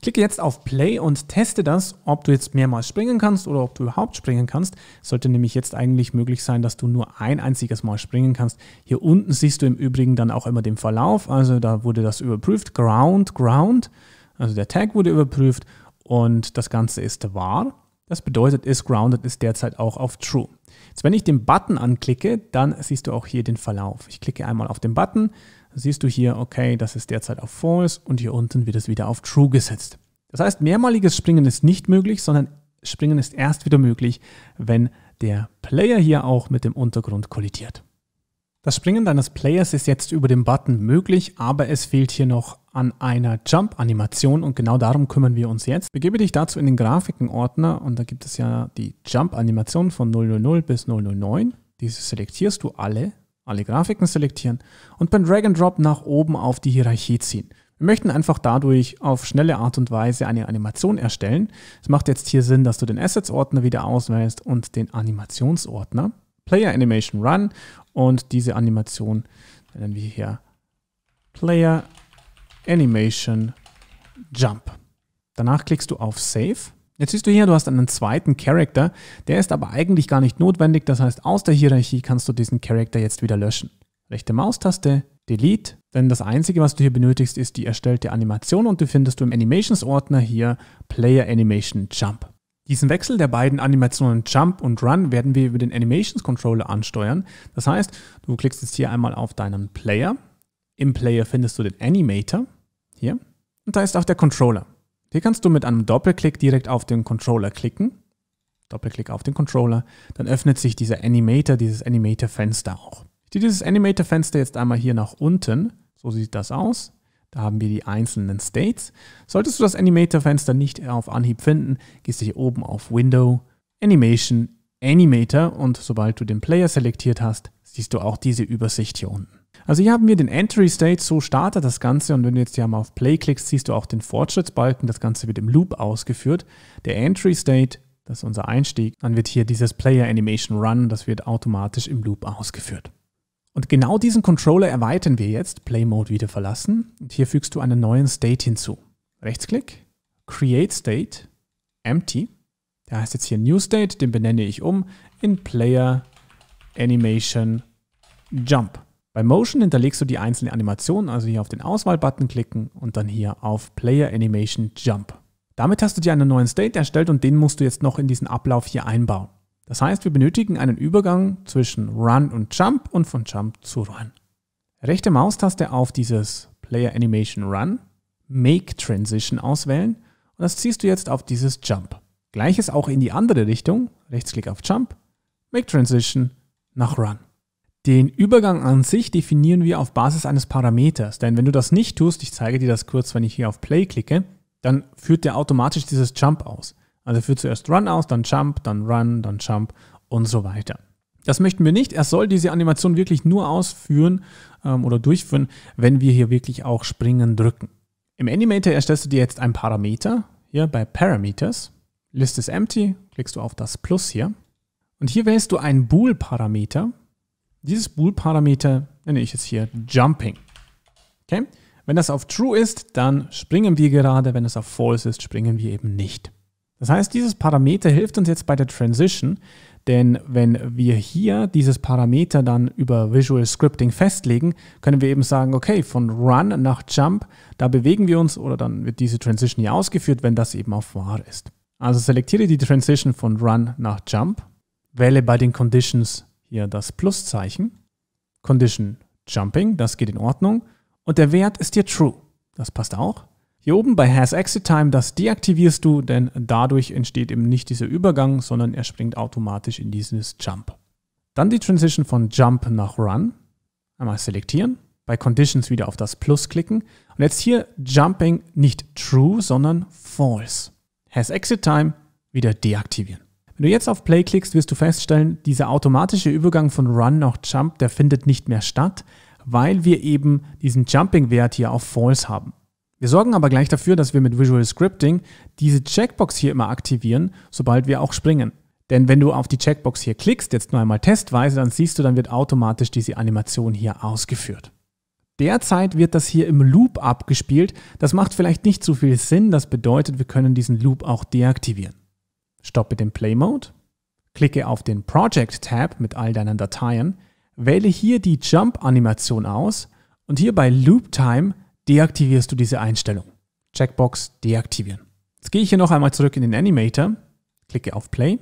Klicke jetzt auf Play und teste das, ob du jetzt mehrmals springen kannst oder ob du überhaupt springen kannst. Sollte nämlich jetzt eigentlich möglich sein, dass du nur ein einziges Mal springen kannst. Hier unten siehst du im Übrigen dann auch immer den Verlauf, also da wurde das überprüft. Ground, Ground, also der Tag wurde überprüft und das Ganze ist wahr. Das bedeutet, ist grounded ist derzeit auch auf True. Jetzt, wenn ich den Button anklicke, dann siehst du auch hier den Verlauf. Ich klicke einmal auf den Button, siehst du hier, okay, das ist derzeit auf False und hier unten wird es wieder auf True gesetzt. Das heißt, mehrmaliges Springen ist nicht möglich, sondern Springen ist erst wieder möglich, wenn der Player hier auch mit dem Untergrund kollidiert. Das Springen deines Players ist jetzt über den Button möglich, aber es fehlt hier noch an einer Jump-Animation und genau darum kümmern wir uns jetzt. Begebe dich dazu in den Grafikenordner und da gibt es ja die Jump-Animation von 000 bis 009. Diese selektierst du alle, alle Grafiken selektieren und beim Drag and Drop nach oben auf die Hierarchie ziehen. Wir möchten einfach dadurch auf schnelle Art und Weise eine Animation erstellen. Es macht jetzt hier Sinn, dass du den Assets-Ordner wieder auswählst und den Animationsordner. Player Animation Run und diese Animation nennen wir hier Player Animation Jump. Danach klickst du auf Save Jetzt siehst du hier, du hast einen zweiten Charakter, der ist aber eigentlich gar nicht notwendig. Das heißt, aus der Hierarchie kannst du diesen Charakter jetzt wieder löschen. Rechte Maustaste, Delete, denn das Einzige, was du hier benötigst, ist die erstellte Animation und die findest du im Animations-Ordner hier Player Animation Jump. Diesen Wechsel der beiden Animationen Jump und Run werden wir über den Animations Controller ansteuern. Das heißt, du klickst jetzt hier einmal auf deinen Player. Im Player findest du den Animator hier und da ist auch der Controller. Hier kannst du mit einem Doppelklick direkt auf den Controller klicken. Doppelklick auf den Controller. Dann öffnet sich dieser Animator, dieses Animator-Fenster auch. Ich ziehe dieses Animator-Fenster jetzt einmal hier nach unten. So sieht das aus. Da haben wir die einzelnen States. Solltest du das Animator-Fenster nicht auf Anhieb finden, gehst du hier oben auf Window, Animation, Animator und sobald du den Player selektiert hast, siehst du auch diese Übersicht hier unten. Also hier haben wir den Entry State, so startet das Ganze und wenn du jetzt hier mal auf Play klickst, siehst du auch den Fortschrittsbalken, das Ganze wird im Loop ausgeführt. Der Entry State, das ist unser Einstieg, dann wird hier dieses Player Animation Run, das wird automatisch im Loop ausgeführt. Und genau diesen Controller erweitern wir jetzt, Play Mode wieder verlassen und hier fügst du einen neuen State hinzu. Rechtsklick, Create State, Empty, der heißt jetzt hier New State, den benenne ich um in Player Animation Jump. Bei Motion hinterlegst du die einzelnen Animationen, also hier auf den Auswahlbutton klicken und dann hier auf Player Animation Jump. Damit hast du dir einen neuen State erstellt und den musst du jetzt noch in diesen Ablauf hier einbauen. Das heißt, wir benötigen einen Übergang zwischen Run und Jump und von Jump zu Run. Rechte Maustaste auf dieses Player Animation Run, Make Transition auswählen und das ziehst du jetzt auf dieses Jump. Gleiches auch in die andere Richtung, Rechtsklick auf Jump, Make Transition nach Run. Den Übergang an sich definieren wir auf Basis eines Parameters, denn wenn du das nicht tust, ich zeige dir das kurz, wenn ich hier auf Play klicke, dann führt der automatisch dieses Jump aus. Also führt zuerst Run aus, dann Jump, dann Run, dann Jump und so weiter. Das möchten wir nicht. Er soll diese Animation wirklich nur ausführen ähm, oder durchführen, wenn wir hier wirklich auch springen drücken. Im Animator erstellst du dir jetzt ein Parameter. Hier bei Parameters, List is empty, klickst du auf das Plus hier. Und hier wählst du einen Bool-Parameter. Dieses Bool-Parameter nenne ich jetzt hier Jumping. Okay? Wenn das auf True ist, dann springen wir gerade. Wenn es auf False ist, springen wir eben nicht. Das heißt, dieses Parameter hilft uns jetzt bei der Transition, denn wenn wir hier dieses Parameter dann über Visual Scripting festlegen, können wir eben sagen, okay, von Run nach Jump, da bewegen wir uns oder dann wird diese Transition hier ausgeführt, wenn das eben auf wahr ist. Also selektiere die Transition von Run nach Jump, wähle bei den Conditions hier das Pluszeichen. Condition Jumping, das geht in Ordnung. Und der Wert ist hier True. Das passt auch. Hier oben bei Has Exit Time, das deaktivierst du, denn dadurch entsteht eben nicht dieser Übergang, sondern er springt automatisch in dieses Jump. Dann die Transition von Jump nach Run. Einmal selektieren, bei Conditions wieder auf das Plus klicken und jetzt hier Jumping nicht True, sondern False. Has Exit Time wieder deaktivieren. Wenn du jetzt auf Play klickst, wirst du feststellen, dieser automatische Übergang von Run nach Jump, der findet nicht mehr statt, weil wir eben diesen Jumping-Wert hier auf False haben. Wir sorgen aber gleich dafür, dass wir mit Visual Scripting diese Checkbox hier immer aktivieren, sobald wir auch springen. Denn wenn du auf die Checkbox hier klickst, jetzt nur einmal testweise, dann siehst du, dann wird automatisch diese Animation hier ausgeführt. Derzeit wird das hier im Loop abgespielt. Das macht vielleicht nicht so viel Sinn. Das bedeutet, wir können diesen Loop auch deaktivieren. Stoppe den Play Mode, klicke auf den Project Tab mit all deinen Dateien, wähle hier die Jump-Animation aus und hier bei Loop Time deaktivierst du diese Einstellung. Checkbox deaktivieren. Jetzt gehe ich hier noch einmal zurück in den Animator, klicke auf Play.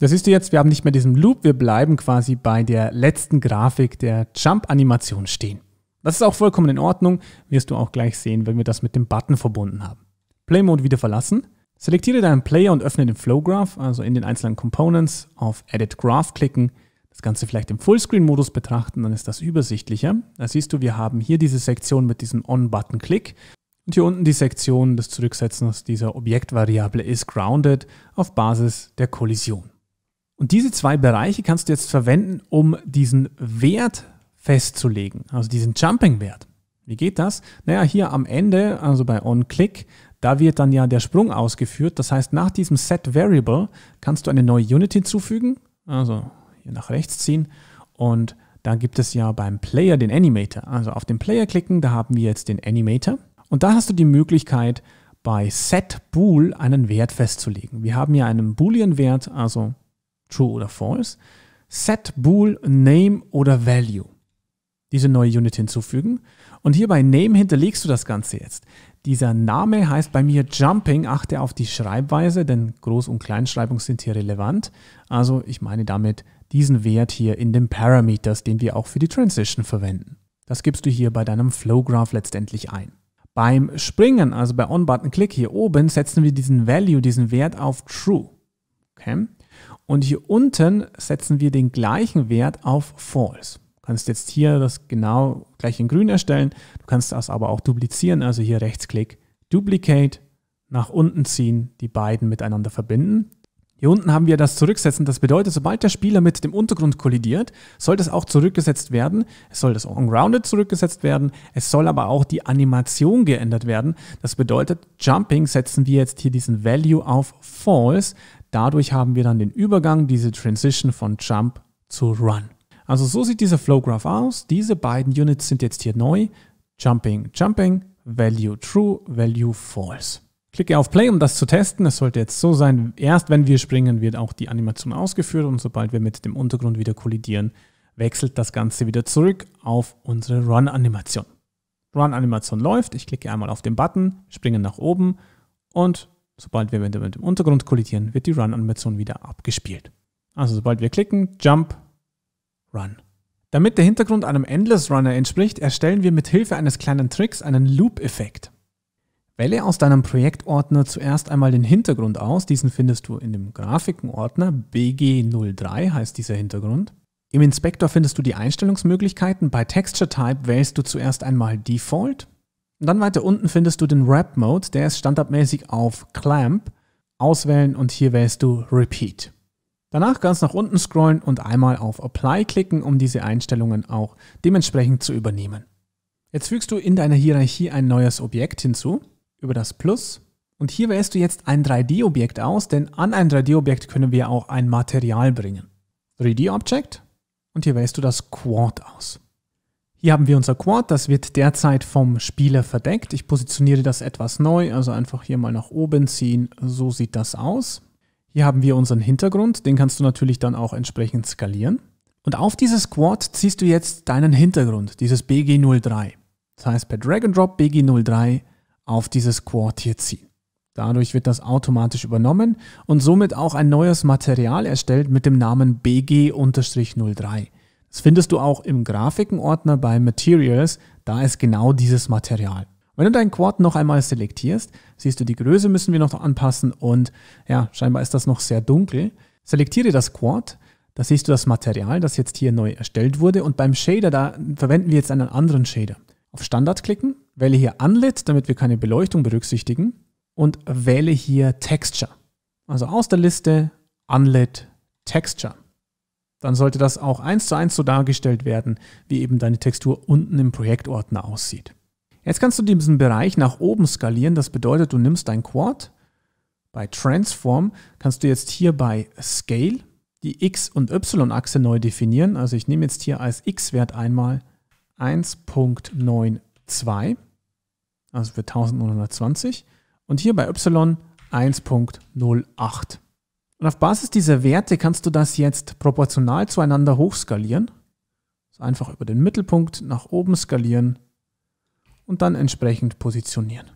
Das siehst du jetzt, wir haben nicht mehr diesen Loop, wir bleiben quasi bei der letzten Grafik der Jump-Animation stehen. Das ist auch vollkommen in Ordnung, wirst du auch gleich sehen, wenn wir das mit dem Button verbunden haben. Play Mode wieder verlassen Selektiere deinen Player und öffne den Flow Graph, also in den einzelnen Components, auf Edit Graph klicken, das Ganze vielleicht im Fullscreen-Modus betrachten, dann ist das übersichtlicher. Da siehst du, wir haben hier diese Sektion mit diesem On-Button-Klick und hier unten die Sektion des Zurücksetzens dieser Objektvariable ist grounded auf Basis der Kollision. Und diese zwei Bereiche kannst du jetzt verwenden, um diesen Wert festzulegen, also diesen Jumping-Wert. Wie geht das? Naja, hier am Ende, also bei On-Click, da wird dann ja der Sprung ausgeführt. Das heißt, nach diesem Set Variable kannst du eine neue Unit hinzufügen. Also hier nach rechts ziehen. Und da gibt es ja beim Player den Animator. Also auf den Player klicken, da haben wir jetzt den Animator. Und da hast du die Möglichkeit, bei Set Bool einen Wert festzulegen. Wir haben ja einen Boolean-Wert, also True oder False. Set Bool Name oder Value. Diese neue Unit hinzufügen. Und hier bei Name hinterlegst du das Ganze jetzt. Dieser Name heißt bei mir Jumping. Achte auf die Schreibweise, denn Groß- und Kleinschreibung sind hier relevant. Also ich meine damit diesen Wert hier in den Parameters, den wir auch für die Transition verwenden. Das gibst du hier bei deinem Flowgraph letztendlich ein. Beim Springen, also bei On-Button-Click hier oben, setzen wir diesen Value, diesen Wert auf True. Okay? Und hier unten setzen wir den gleichen Wert auf False. Du kannst jetzt hier das genau gleich in grün erstellen. Du kannst das aber auch duplizieren, also hier Rechtsklick, Duplicate, nach unten ziehen, die beiden miteinander verbinden. Hier unten haben wir das Zurücksetzen. Das bedeutet, sobald der Spieler mit dem Untergrund kollidiert, soll das auch zurückgesetzt werden. Es soll das Ungrounded zurückgesetzt werden. Es soll aber auch die Animation geändert werden. Das bedeutet, Jumping setzen wir jetzt hier diesen Value auf False. Dadurch haben wir dann den Übergang, diese Transition von Jump zu Run. Also so sieht dieser Flow Graph aus. Diese beiden Units sind jetzt hier neu. Jumping, Jumping, Value True, Value False. Klicke auf Play, um das zu testen. Es sollte jetzt so sein, erst wenn wir springen, wird auch die Animation ausgeführt und sobald wir mit dem Untergrund wieder kollidieren, wechselt das Ganze wieder zurück auf unsere Run-Animation. Run-Animation läuft, ich klicke einmal auf den Button, springe nach oben und sobald wir mit dem Untergrund kollidieren, wird die Run-Animation wieder abgespielt. Also sobald wir klicken, Jump, Run. Damit der Hintergrund einem Endless Runner entspricht, erstellen wir mit Hilfe eines kleinen Tricks einen Loop-Effekt. Wähle aus deinem Projektordner zuerst einmal den Hintergrund aus, diesen findest du in dem Grafikenordner BG03 heißt dieser Hintergrund. Im Inspektor findest du die Einstellungsmöglichkeiten, bei Texture Type wählst du zuerst einmal Default und dann weiter unten findest du den Wrap Mode, der ist standardmäßig auf Clamp, auswählen und hier wählst du Repeat. Danach ganz nach unten scrollen und einmal auf Apply klicken, um diese Einstellungen auch dementsprechend zu übernehmen. Jetzt fügst du in deiner Hierarchie ein neues Objekt hinzu, über das Plus. Und hier wählst du jetzt ein 3D-Objekt aus, denn an ein 3D-Objekt können wir auch ein Material bringen. 3D-Object und hier wählst du das Quad aus. Hier haben wir unser Quad, das wird derzeit vom Spieler verdeckt. Ich positioniere das etwas neu, also einfach hier mal nach oben ziehen. So sieht das aus. Hier haben wir unseren Hintergrund, den kannst du natürlich dann auch entsprechend skalieren. Und auf dieses Quad ziehst du jetzt deinen Hintergrund, dieses BG03. Das heißt, per Drag and Drop BG03 auf dieses Quad hier ziehen. Dadurch wird das automatisch übernommen und somit auch ein neues Material erstellt mit dem Namen BG-03. Das findest du auch im Grafikenordner bei Materials, da ist genau dieses Material. Wenn du deinen Quad noch einmal selektierst, siehst du, die Größe müssen wir noch anpassen und ja, scheinbar ist das noch sehr dunkel. Selektiere das Quad, da siehst du das Material, das jetzt hier neu erstellt wurde und beim Shader, da verwenden wir jetzt einen anderen Shader. Auf Standard klicken, wähle hier Unlit, damit wir keine Beleuchtung berücksichtigen und wähle hier Texture. Also aus der Liste Unlit Texture. Dann sollte das auch eins zu eins so dargestellt werden, wie eben deine Textur unten im Projektordner aussieht. Jetzt kannst du diesen Bereich nach oben skalieren. Das bedeutet, du nimmst dein Quad. Bei Transform kannst du jetzt hier bei Scale die X- und Y-Achse neu definieren. Also ich nehme jetzt hier als X-Wert einmal 1.92, also für 1920. Und hier bei Y 1.08. Und auf Basis dieser Werte kannst du das jetzt proportional zueinander hochskalieren. Also einfach über den Mittelpunkt nach oben skalieren und dann entsprechend positionieren.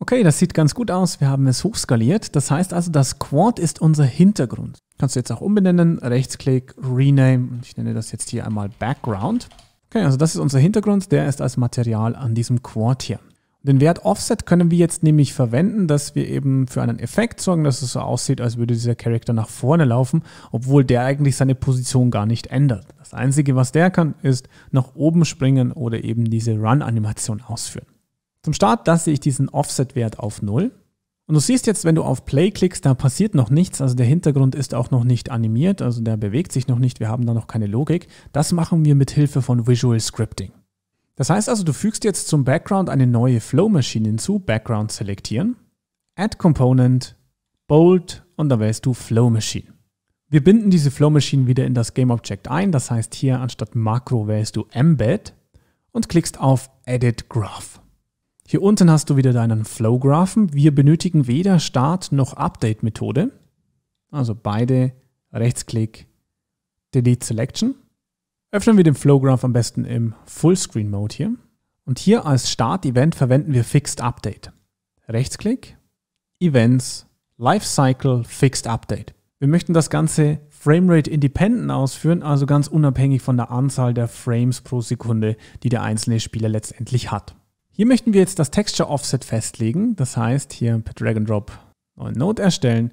Okay, das sieht ganz gut aus. Wir haben es hochskaliert. Das heißt also, das Quad ist unser Hintergrund. Kannst du jetzt auch umbenennen. Rechtsklick, Rename. Ich nenne das jetzt hier einmal Background. Okay, also das ist unser Hintergrund. Der ist als Material an diesem Quad hier. Den Wert Offset können wir jetzt nämlich verwenden, dass wir eben für einen Effekt sorgen, dass es so aussieht, als würde dieser Charakter nach vorne laufen, obwohl der eigentlich seine Position gar nicht ändert. Das Einzige, was der kann, ist nach oben springen oder eben diese Run-Animation ausführen. Zum Start lasse ich diesen Offset-Wert auf 0. Und du siehst jetzt, wenn du auf Play klickst, da passiert noch nichts. Also der Hintergrund ist auch noch nicht animiert, also der bewegt sich noch nicht. Wir haben da noch keine Logik. Das machen wir mit Hilfe von Visual Scripting. Das heißt also, du fügst jetzt zum Background eine neue Flow-Maschine hinzu, Background selektieren, Add Component, Bold und da wählst du Flow Machine. Wir binden diese Flow Machine wieder in das Game Object ein. Das heißt, hier anstatt Makro wählst du Embed und klickst auf Edit Graph. Hier unten hast du wieder deinen Flow Graphen. Wir benötigen weder Start noch Update Methode. Also beide Rechtsklick, Delete Selection. Öffnen wir den Flow Graph am besten im Fullscreen Mode hier. Und hier als Start Event verwenden wir Fixed Update. Rechtsklick, Events, Lifecycle, Fixed Update. Wir möchten das Ganze Framerate independent ausführen, also ganz unabhängig von der Anzahl der Frames pro Sekunde, die der einzelne Spieler letztendlich hat. Hier möchten wir jetzt das Texture Offset festlegen, das heißt hier per Drag and Drop neuen Node erstellen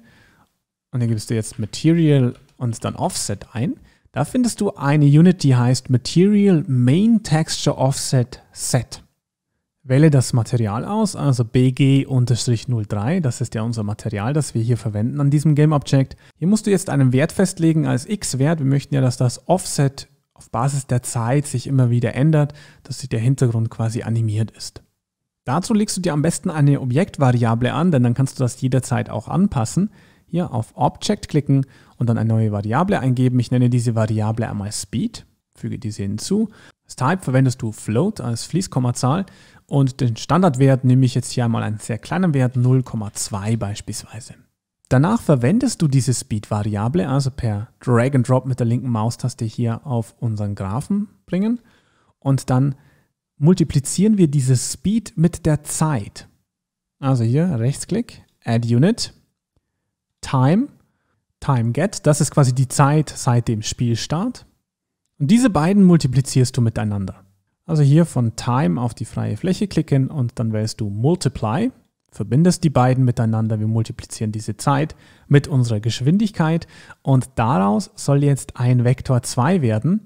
und dann gibst du jetzt Material und dann Offset ein. Da findest du eine Unit, die heißt Material Main Texture Offset Set. Wähle das Material aus, also BG-03, das ist ja unser Material, das wir hier verwenden an diesem GameObject. Hier musst du jetzt einen Wert festlegen als x-Wert. Wir möchten ja, dass das Offset auf Basis der Zeit sich immer wieder ändert, dass sich der Hintergrund quasi animiert ist. Dazu legst du dir am besten eine Objektvariable an, denn dann kannst du das jederzeit auch anpassen. Hier auf Object klicken und dann eine neue Variable eingeben. Ich nenne diese Variable einmal Speed, füge diese hinzu. Als Type verwendest du Float als Fließkommazahl und den Standardwert nehme ich jetzt hier einmal einen sehr kleinen Wert, 0,2 beispielsweise. Danach verwendest du diese Speed-Variable, also per Drag and Drop mit der linken Maustaste hier auf unseren Graphen bringen und dann multiplizieren wir diese Speed mit der Zeit. Also hier Rechtsklick, Add Unit, Time, Time Get, das ist quasi die Zeit seit dem Spielstart. Und diese beiden multiplizierst du miteinander. Also hier von Time auf die freie Fläche klicken und dann wählst du Multiply, verbindest die beiden miteinander, wir multiplizieren diese Zeit mit unserer Geschwindigkeit und daraus soll jetzt ein Vektor 2 werden,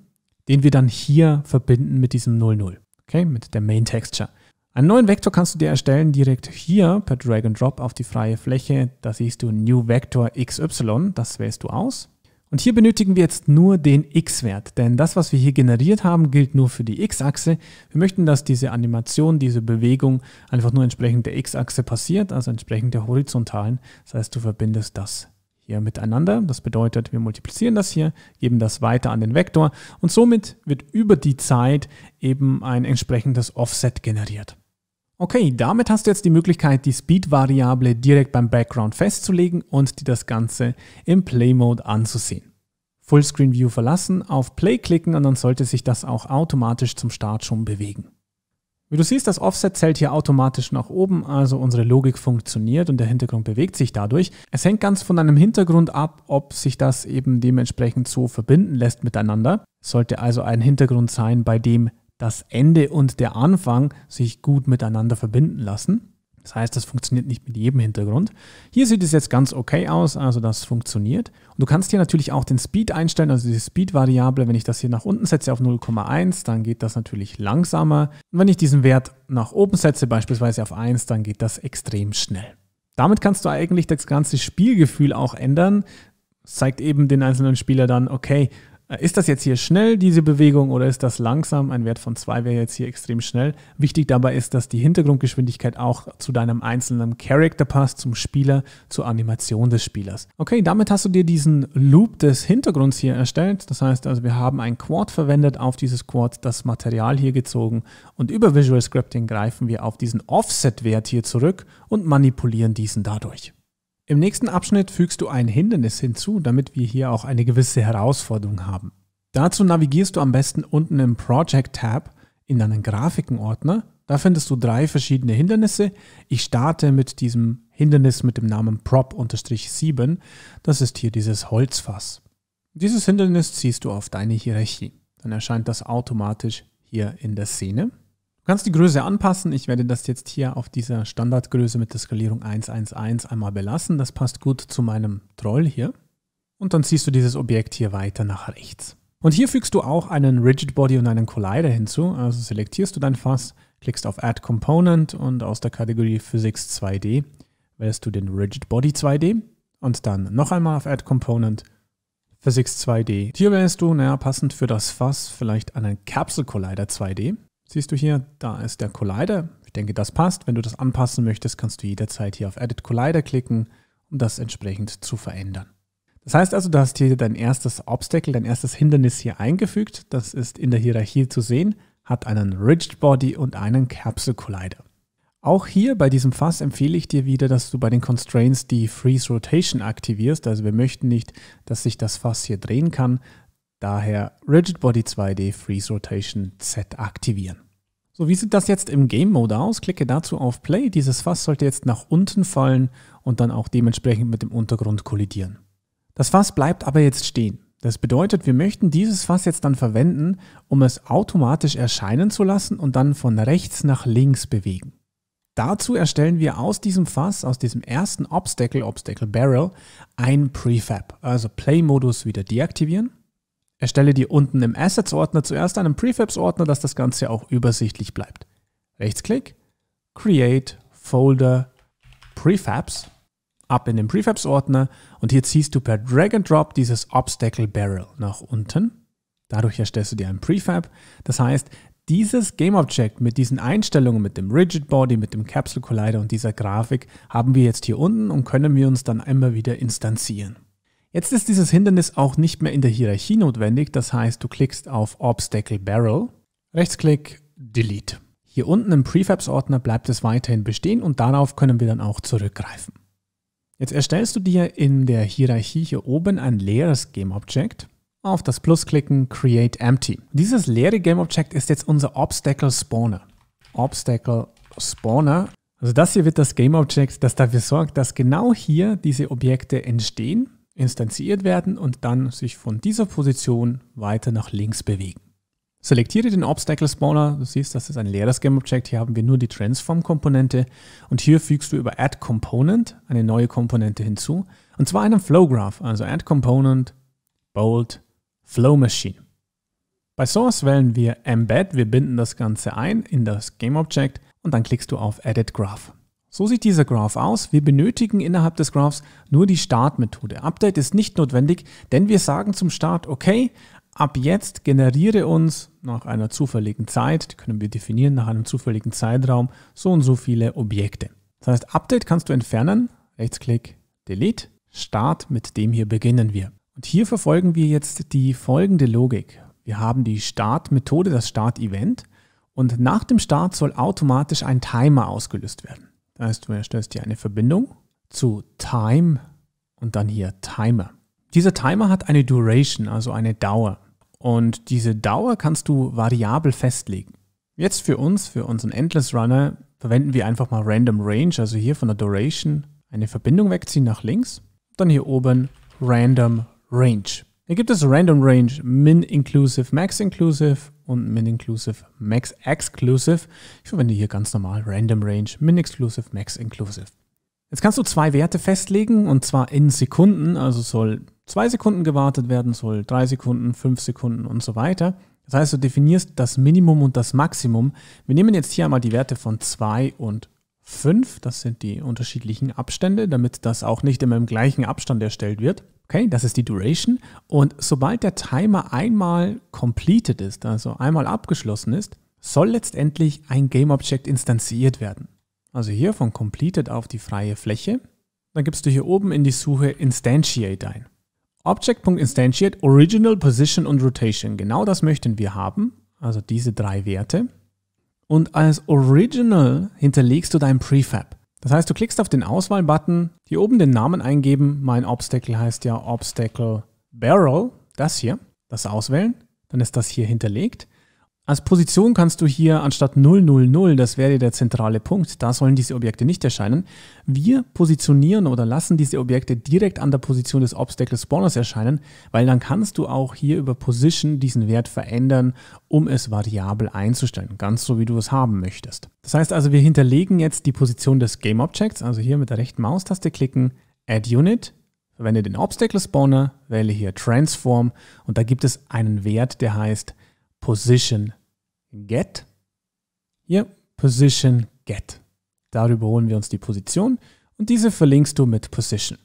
den wir dann hier verbinden mit diesem 00, okay, mit der Main Texture. Einen neuen Vektor kannst du dir erstellen direkt hier per Drag and Drop auf die freie Fläche. Da siehst du New Vector XY, das wählst du aus. Und hier benötigen wir jetzt nur den x-Wert, denn das, was wir hier generiert haben, gilt nur für die x-Achse. Wir möchten, dass diese Animation, diese Bewegung einfach nur entsprechend der x-Achse passiert, also entsprechend der horizontalen. Das heißt, du verbindest das hier miteinander. Das bedeutet, wir multiplizieren das hier, geben das weiter an den Vektor und somit wird über die Zeit eben ein entsprechendes Offset generiert. Okay, damit hast du jetzt die Möglichkeit, die Speed-Variable direkt beim Background festzulegen und dir das Ganze im Play-Mode anzusehen. Fullscreen View verlassen, auf Play klicken und dann sollte sich das auch automatisch zum Start schon bewegen. Wie du siehst, das Offset zählt hier automatisch nach oben, also unsere Logik funktioniert und der Hintergrund bewegt sich dadurch. Es hängt ganz von einem Hintergrund ab, ob sich das eben dementsprechend so verbinden lässt miteinander. Es sollte also ein Hintergrund sein, bei dem das Ende und der Anfang sich gut miteinander verbinden lassen. Das heißt, das funktioniert nicht mit jedem Hintergrund. Hier sieht es jetzt ganz okay aus, also das funktioniert. Und du kannst hier natürlich auch den Speed einstellen, also die Speed-Variable. Wenn ich das hier nach unten setze auf 0,1, dann geht das natürlich langsamer. Und wenn ich diesen Wert nach oben setze, beispielsweise auf 1, dann geht das extrem schnell. Damit kannst du eigentlich das ganze Spielgefühl auch ändern. Das zeigt eben den einzelnen Spieler dann, okay, ist das jetzt hier schnell, diese Bewegung, oder ist das langsam? Ein Wert von 2 wäre jetzt hier extrem schnell. Wichtig dabei ist, dass die Hintergrundgeschwindigkeit auch zu deinem einzelnen Character passt, zum Spieler, zur Animation des Spielers. Okay, damit hast du dir diesen Loop des Hintergrunds hier erstellt. Das heißt also, wir haben ein Quad verwendet, auf dieses Quad das Material hier gezogen und über Visual Scripting greifen wir auf diesen Offset-Wert hier zurück und manipulieren diesen dadurch. Im nächsten Abschnitt fügst du ein Hindernis hinzu, damit wir hier auch eine gewisse Herausforderung haben. Dazu navigierst du am besten unten im Project Tab in deinen Grafikenordner. Da findest du drei verschiedene Hindernisse. Ich starte mit diesem Hindernis mit dem Namen Prop-7. Das ist hier dieses Holzfass. Dieses Hindernis ziehst du auf deine Hierarchie. Dann erscheint das automatisch hier in der Szene. Du kannst die Größe anpassen. Ich werde das jetzt hier auf dieser Standardgröße mit der Skalierung 111 einmal belassen. Das passt gut zu meinem Troll hier. Und dann ziehst du dieses Objekt hier weiter nach rechts. Und hier fügst du auch einen Rigid Body und einen Collider hinzu. Also selektierst du dein Fass, klickst auf Add Component und aus der Kategorie Physics 2D wählst du den Rigid Body 2D und dann noch einmal auf Add Component Physics 2D. Hier wählst du, naja, passend für das Fass vielleicht einen Capsule Collider 2D Siehst du hier, da ist der Collider. Ich denke, das passt. Wenn du das anpassen möchtest, kannst du jederzeit hier auf Edit Collider klicken, um das entsprechend zu verändern. Das heißt also, du hast hier dein erstes Obstacle, dein erstes Hindernis hier eingefügt. Das ist in der Hierarchie zu sehen, hat einen Rigid Body und einen Capsule Collider. Auch hier bei diesem Fass empfehle ich dir wieder, dass du bei den Constraints die Freeze Rotation aktivierst. Also wir möchten nicht, dass sich das Fass hier drehen kann. Daher Rigid Body 2D Freeze Rotation Z aktivieren. So, wie sieht das jetzt im Game Mode aus? Klicke dazu auf Play. Dieses Fass sollte jetzt nach unten fallen und dann auch dementsprechend mit dem Untergrund kollidieren. Das Fass bleibt aber jetzt stehen. Das bedeutet, wir möchten dieses Fass jetzt dann verwenden, um es automatisch erscheinen zu lassen und dann von rechts nach links bewegen. Dazu erstellen wir aus diesem Fass, aus diesem ersten Obstacle, Obstacle Barrel, ein Prefab, also Play-Modus wieder deaktivieren Erstelle dir unten im Assets-Ordner zuerst einen Prefabs-Ordner, dass das Ganze auch übersichtlich bleibt. Rechtsklick, Create, Folder, Prefabs, ab in den Prefabs-Ordner und hier ziehst du per Drag and Drop dieses Obstacle Barrel nach unten. Dadurch erstellst du dir ein Prefab. Das heißt, dieses Game Object mit diesen Einstellungen, mit dem Rigid Body, mit dem Capsule Collider und dieser Grafik haben wir jetzt hier unten und können wir uns dann immer wieder instanzieren. Jetzt ist dieses Hindernis auch nicht mehr in der Hierarchie notwendig, das heißt, du klickst auf Obstacle Barrel, Rechtsklick, Delete. Hier unten im Prefabs-Ordner bleibt es weiterhin bestehen und darauf können wir dann auch zurückgreifen. Jetzt erstellst du dir in der Hierarchie hier oben ein leeres GameObject. Auf das Plus klicken, Create Empty. Dieses leere GameObject ist jetzt unser Obstacle Spawner. Obstacle Spawner. Also das hier wird das GameObject, das dafür sorgt, dass genau hier diese Objekte entstehen instanziert werden und dann sich von dieser Position weiter nach links bewegen. Selektiere den Obstacle Spawner, du siehst, das ist ein leeres Game Object, hier haben wir nur die Transform-Komponente und hier fügst du über Add Component eine neue Komponente hinzu und zwar einen Flow Graph, also Add Component, Bolt, Flow Machine. Bei Source wählen wir Embed, wir binden das Ganze ein in das Game Object und dann klickst du auf Edit Graph. So sieht dieser Graph aus. Wir benötigen innerhalb des Graphs nur die Startmethode. Update ist nicht notwendig, denn wir sagen zum Start, okay, ab jetzt generiere uns nach einer zufälligen Zeit, die können wir definieren, nach einem zufälligen Zeitraum, so und so viele Objekte. Das heißt, Update kannst du entfernen, Rechtsklick, Delete, Start, mit dem hier beginnen wir. Und hier verfolgen wir jetzt die folgende Logik. Wir haben die Startmethode, das Start-Event, und nach dem Start soll automatisch ein Timer ausgelöst werden. Das heißt, du erstellst dir eine Verbindung zu Time und dann hier Timer. Dieser Timer hat eine Duration, also eine Dauer. Und diese Dauer kannst du variabel festlegen. Jetzt für uns, für unseren Endless Runner, verwenden wir einfach mal Random Range, also hier von der Duration eine Verbindung wegziehen nach links. Dann hier oben Random Range. Hier gibt es Random Range Min Inclusive, Max Inclusive und Min-Inclusive, Max-Exclusive. Ich verwende hier ganz normal Random Range, Min-Exclusive, Max-Inclusive. Jetzt kannst du zwei Werte festlegen und zwar in Sekunden, also soll zwei Sekunden gewartet werden, soll drei Sekunden, fünf Sekunden und so weiter. Das heißt, du definierst das Minimum und das Maximum. Wir nehmen jetzt hier einmal die Werte von 2 und 5, das sind die unterschiedlichen Abstände, damit das auch nicht immer im gleichen Abstand erstellt wird. Okay, das ist die Duration. Und sobald der Timer einmal completed ist, also einmal abgeschlossen ist, soll letztendlich ein GameObject instanziert werden. Also hier von completed auf die freie Fläche. Dann gibst du hier oben in die Suche instantiate ein. Object.instantiate, Original, Position und Rotation. Genau das möchten wir haben, also diese drei Werte. Und als Original hinterlegst du dein Prefab. Das heißt, du klickst auf den Auswahlbutton, hier oben den Namen eingeben. Mein Obstacle heißt ja Obstacle Barrel, das hier, das auswählen. Dann ist das hier hinterlegt. Als Position kannst du hier anstatt 000, das wäre der zentrale Punkt, da sollen diese Objekte nicht erscheinen. Wir positionieren oder lassen diese Objekte direkt an der Position des Obstacle Spawners erscheinen, weil dann kannst du auch hier über Position diesen Wert verändern, um es variabel einzustellen, ganz so wie du es haben möchtest. Das heißt also, wir hinterlegen jetzt die Position des Game Objects, also hier mit der rechten Maustaste klicken, Add Unit, verwende den Obstacle Spawner, wähle hier Transform und da gibt es einen Wert, der heißt Position Get. Hier Position Get. Darüber holen wir uns die Position und diese verlinkst du mit Position.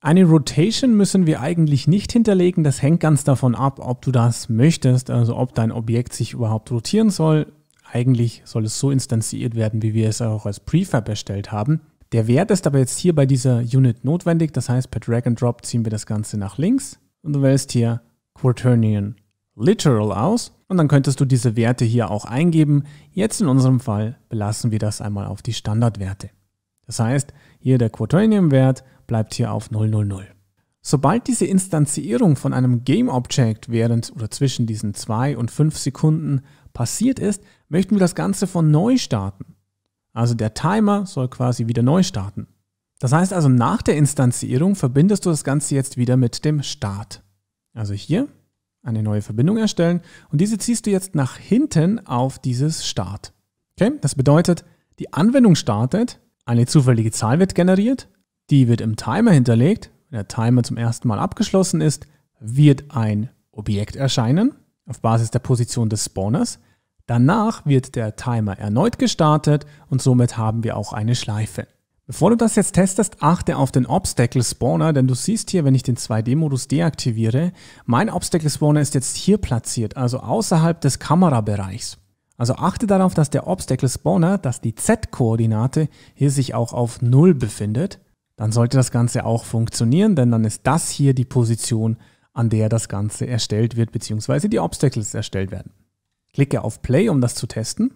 Eine Rotation müssen wir eigentlich nicht hinterlegen, das hängt ganz davon ab, ob du das möchtest, also ob dein Objekt sich überhaupt rotieren soll. Eigentlich soll es so instanziert werden, wie wir es auch als Prefab erstellt haben. Der Wert ist aber jetzt hier bei dieser Unit notwendig, das heißt per Drag and Drop ziehen wir das Ganze nach links und du wählst hier Quaternion Literal aus und dann könntest du diese Werte hier auch eingeben. Jetzt in unserem Fall belassen wir das einmal auf die Standardwerte. Das heißt, hier der Quaternium-Wert bleibt hier auf 000. Sobald diese Instanzierung von einem Game Object während oder zwischen diesen 2 und 5 Sekunden passiert ist, möchten wir das Ganze von neu starten. Also der Timer soll quasi wieder neu starten. Das heißt also, nach der Instanzierung verbindest du das Ganze jetzt wieder mit dem Start. Also hier eine neue Verbindung erstellen und diese ziehst du jetzt nach hinten auf dieses Start. Okay? Das bedeutet, die Anwendung startet, eine zufällige Zahl wird generiert, die wird im Timer hinterlegt. Wenn der Timer zum ersten Mal abgeschlossen ist, wird ein Objekt erscheinen auf Basis der Position des Spawners. Danach wird der Timer erneut gestartet und somit haben wir auch eine Schleife. Bevor du das jetzt testest, achte auf den Obstacle Spawner, denn du siehst hier, wenn ich den 2D-Modus deaktiviere, mein Obstacle Spawner ist jetzt hier platziert, also außerhalb des Kamerabereichs. Also achte darauf, dass der Obstacle Spawner, dass die Z-Koordinate hier sich auch auf 0 befindet. Dann sollte das Ganze auch funktionieren, denn dann ist das hier die Position, an der das Ganze erstellt wird, beziehungsweise die Obstacles erstellt werden. Klicke auf Play, um das zu testen.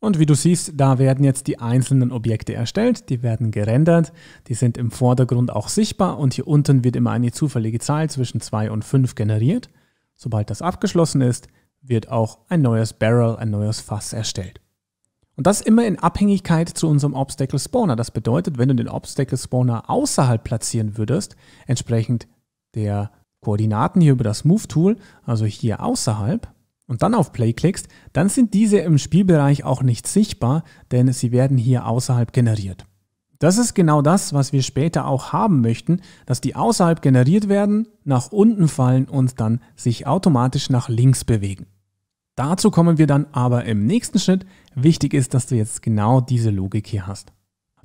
Und wie du siehst, da werden jetzt die einzelnen Objekte erstellt, die werden gerendert, die sind im Vordergrund auch sichtbar und hier unten wird immer eine zufällige Zahl zwischen 2 und 5 generiert. Sobald das abgeschlossen ist, wird auch ein neues Barrel, ein neues Fass erstellt. Und das immer in Abhängigkeit zu unserem Obstacle Spawner. Das bedeutet, wenn du den Obstacle Spawner außerhalb platzieren würdest, entsprechend der Koordinaten hier über das Move Tool, also hier außerhalb, und dann auf Play klickst, dann sind diese im Spielbereich auch nicht sichtbar, denn sie werden hier außerhalb generiert. Das ist genau das, was wir später auch haben möchten, dass die außerhalb generiert werden, nach unten fallen und dann sich automatisch nach links bewegen. Dazu kommen wir dann aber im nächsten Schritt. Wichtig ist, dass du jetzt genau diese Logik hier hast.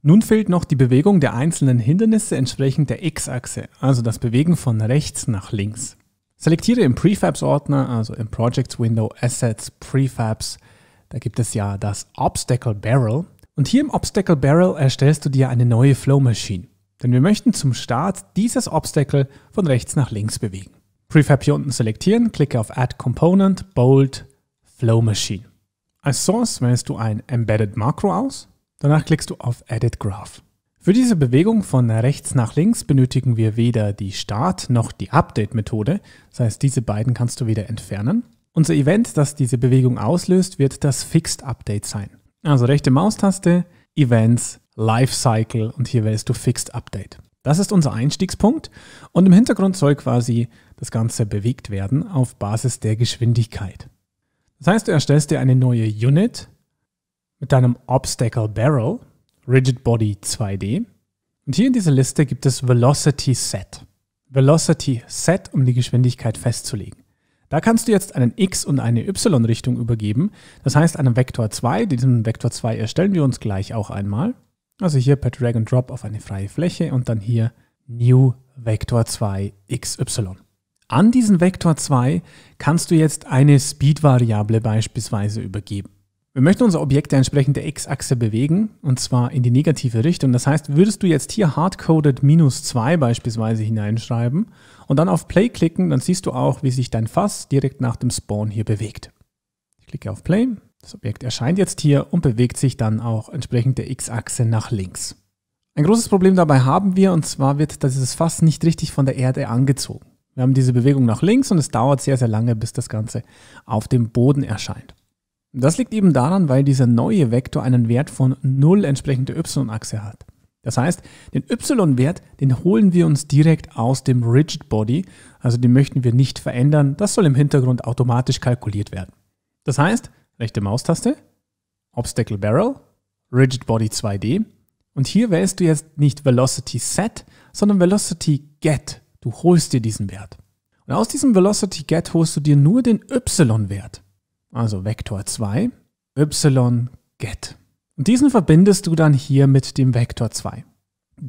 Nun fehlt noch die Bewegung der einzelnen Hindernisse entsprechend der X-Achse, also das Bewegen von rechts nach links. Selektiere im Prefabs-Ordner, also im Projects Window Assets Prefabs, da gibt es ja das Obstacle Barrel. Und hier im Obstacle Barrel erstellst du dir eine neue Flow Machine. Denn wir möchten zum Start dieses Obstacle von rechts nach links bewegen. Prefab hier unten selektieren, klicke auf Add Component, Bold, Flow Machine. Als Source wählst du ein Embedded Macro aus, danach klickst du auf Edit Graph. Für diese Bewegung von rechts nach links benötigen wir weder die Start- noch die Update-Methode. Das heißt, diese beiden kannst du wieder entfernen. Unser Event, das diese Bewegung auslöst, wird das Fixed Update sein. Also rechte Maustaste, Events, Lifecycle und hier wählst du Fixed Update. Das ist unser Einstiegspunkt und im Hintergrund soll quasi das Ganze bewegt werden auf Basis der Geschwindigkeit. Das heißt, du erstellst dir eine neue Unit mit deinem Obstacle Barrel Rigid Body 2D. Und hier in dieser Liste gibt es Velocity Set. Velocity Set, um die Geschwindigkeit festzulegen. Da kannst du jetzt einen X- und eine Y-Richtung übergeben. Das heißt, einen Vektor 2, diesen Vektor 2 erstellen wir uns gleich auch einmal. Also hier per Drag and Drop auf eine freie Fläche und dann hier New Vektor 2 XY. An diesen Vektor 2 kannst du jetzt eine Speed-Variable beispielsweise übergeben. Wir möchten unser Objekt entsprechend der x-Achse bewegen, und zwar in die negative Richtung. Das heißt, würdest du jetzt hier hardcoded minus 2 beispielsweise hineinschreiben und dann auf Play klicken, dann siehst du auch, wie sich dein Fass direkt nach dem Spawn hier bewegt. Ich klicke auf Play, das Objekt erscheint jetzt hier und bewegt sich dann auch entsprechend der x-Achse nach links. Ein großes Problem dabei haben wir, und zwar wird dieses Fass nicht richtig von der Erde angezogen. Wir haben diese Bewegung nach links und es dauert sehr, sehr lange, bis das Ganze auf dem Boden erscheint. Das liegt eben daran, weil dieser neue Vektor einen Wert von 0 entsprechend der y-Achse hat. Das heißt, den y-Wert, den holen wir uns direkt aus dem Rigid Body, also den möchten wir nicht verändern, das soll im Hintergrund automatisch kalkuliert werden. Das heißt, rechte Maustaste, Obstacle Barrel, Rigid Body 2D und hier wählst du jetzt nicht Velocity Set, sondern Velocity Get. Du holst dir diesen Wert. Und aus diesem Velocity Get holst du dir nur den y-Wert also Vektor 2, y get. Und diesen verbindest du dann hier mit dem Vektor 2.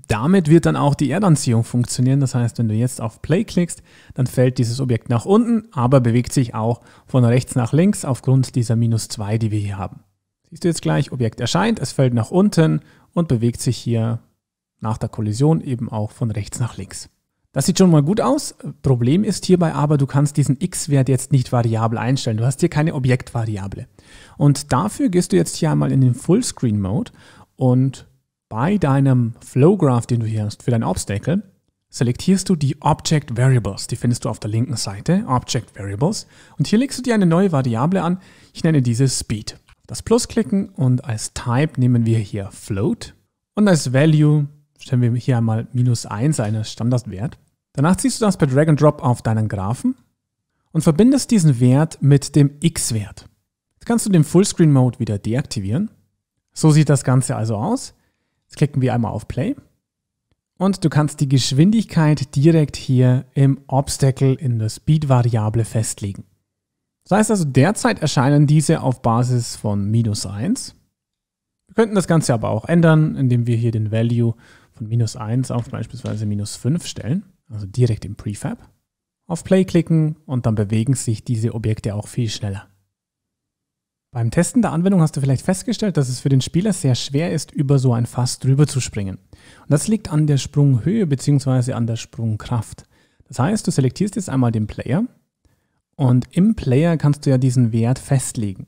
Damit wird dann auch die Erdanziehung funktionieren. Das heißt, wenn du jetzt auf Play klickst, dann fällt dieses Objekt nach unten, aber bewegt sich auch von rechts nach links aufgrund dieser minus 2, die wir hier haben. Siehst du jetzt gleich, Objekt erscheint, es fällt nach unten und bewegt sich hier nach der Kollision eben auch von rechts nach links. Das sieht schon mal gut aus. Problem ist hierbei aber, du kannst diesen x-Wert jetzt nicht variabel einstellen. Du hast hier keine Objektvariable. Und dafür gehst du jetzt hier einmal in den Fullscreen-Mode und bei deinem Flowgraph, den du hier hast, für dein Obstacle, selektierst du die Object Variables. Die findest du auf der linken Seite, Object Variables. Und hier legst du dir eine neue Variable an. Ich nenne diese Speed. Das Plus klicken und als Type nehmen wir hier Float. Und als Value stellen wir hier einmal minus 1, einen Standardwert. Danach ziehst du das per Drag and Drop auf deinen Graphen und verbindest diesen Wert mit dem X-Wert. Jetzt kannst du den Fullscreen Mode wieder deaktivieren. So sieht das Ganze also aus. Jetzt klicken wir einmal auf Play. Und du kannst die Geschwindigkeit direkt hier im Obstacle in der Speed-Variable festlegen. Das heißt also, derzeit erscheinen diese auf Basis von minus 1. Wir könnten das Ganze aber auch ändern, indem wir hier den Value von minus 1 auf beispielsweise minus 5 stellen also direkt im Prefab, auf Play klicken und dann bewegen sich diese Objekte auch viel schneller. Beim Testen der Anwendung hast du vielleicht festgestellt, dass es für den Spieler sehr schwer ist, über so ein Fass drüber zu springen. Und das liegt an der Sprunghöhe bzw. an der Sprungkraft. Das heißt, du selektierst jetzt einmal den Player und im Player kannst du ja diesen Wert festlegen.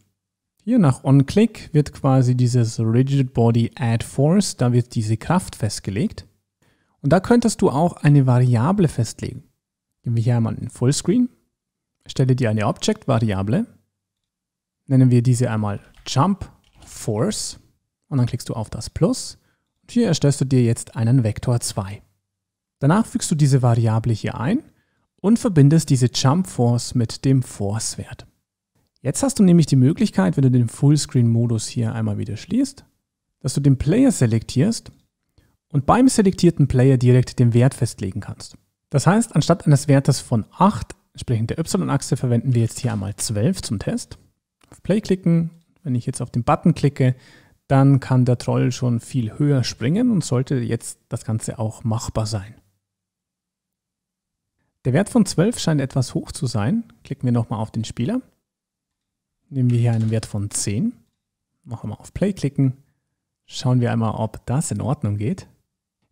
Hier nach On-Click wird quasi dieses Rigid Body Add Force, da wird diese Kraft festgelegt. Und da könntest du auch eine Variable festlegen. Gehen wir hier einmal in Fullscreen, stelle dir eine Object-Variable, nennen wir diese einmal Jump Force und dann klickst du auf das Plus und hier erstellst du dir jetzt einen Vektor 2. Danach fügst du diese Variable hier ein und verbindest diese Jump Force mit dem Force-Wert. Jetzt hast du nämlich die Möglichkeit, wenn du den Fullscreen-Modus hier einmal wieder schließt, dass du den Player selektierst und beim selektierten Player direkt den Wert festlegen kannst. Das heißt, anstatt eines Wertes von 8, entsprechend der Y-Achse, verwenden wir jetzt hier einmal 12 zum Test. Auf Play klicken, wenn ich jetzt auf den Button klicke, dann kann der Troll schon viel höher springen und sollte jetzt das Ganze auch machbar sein. Der Wert von 12 scheint etwas hoch zu sein. Klicken wir nochmal auf den Spieler. Nehmen wir hier einen Wert von 10. Noch einmal auf Play klicken. Schauen wir einmal, ob das in Ordnung geht.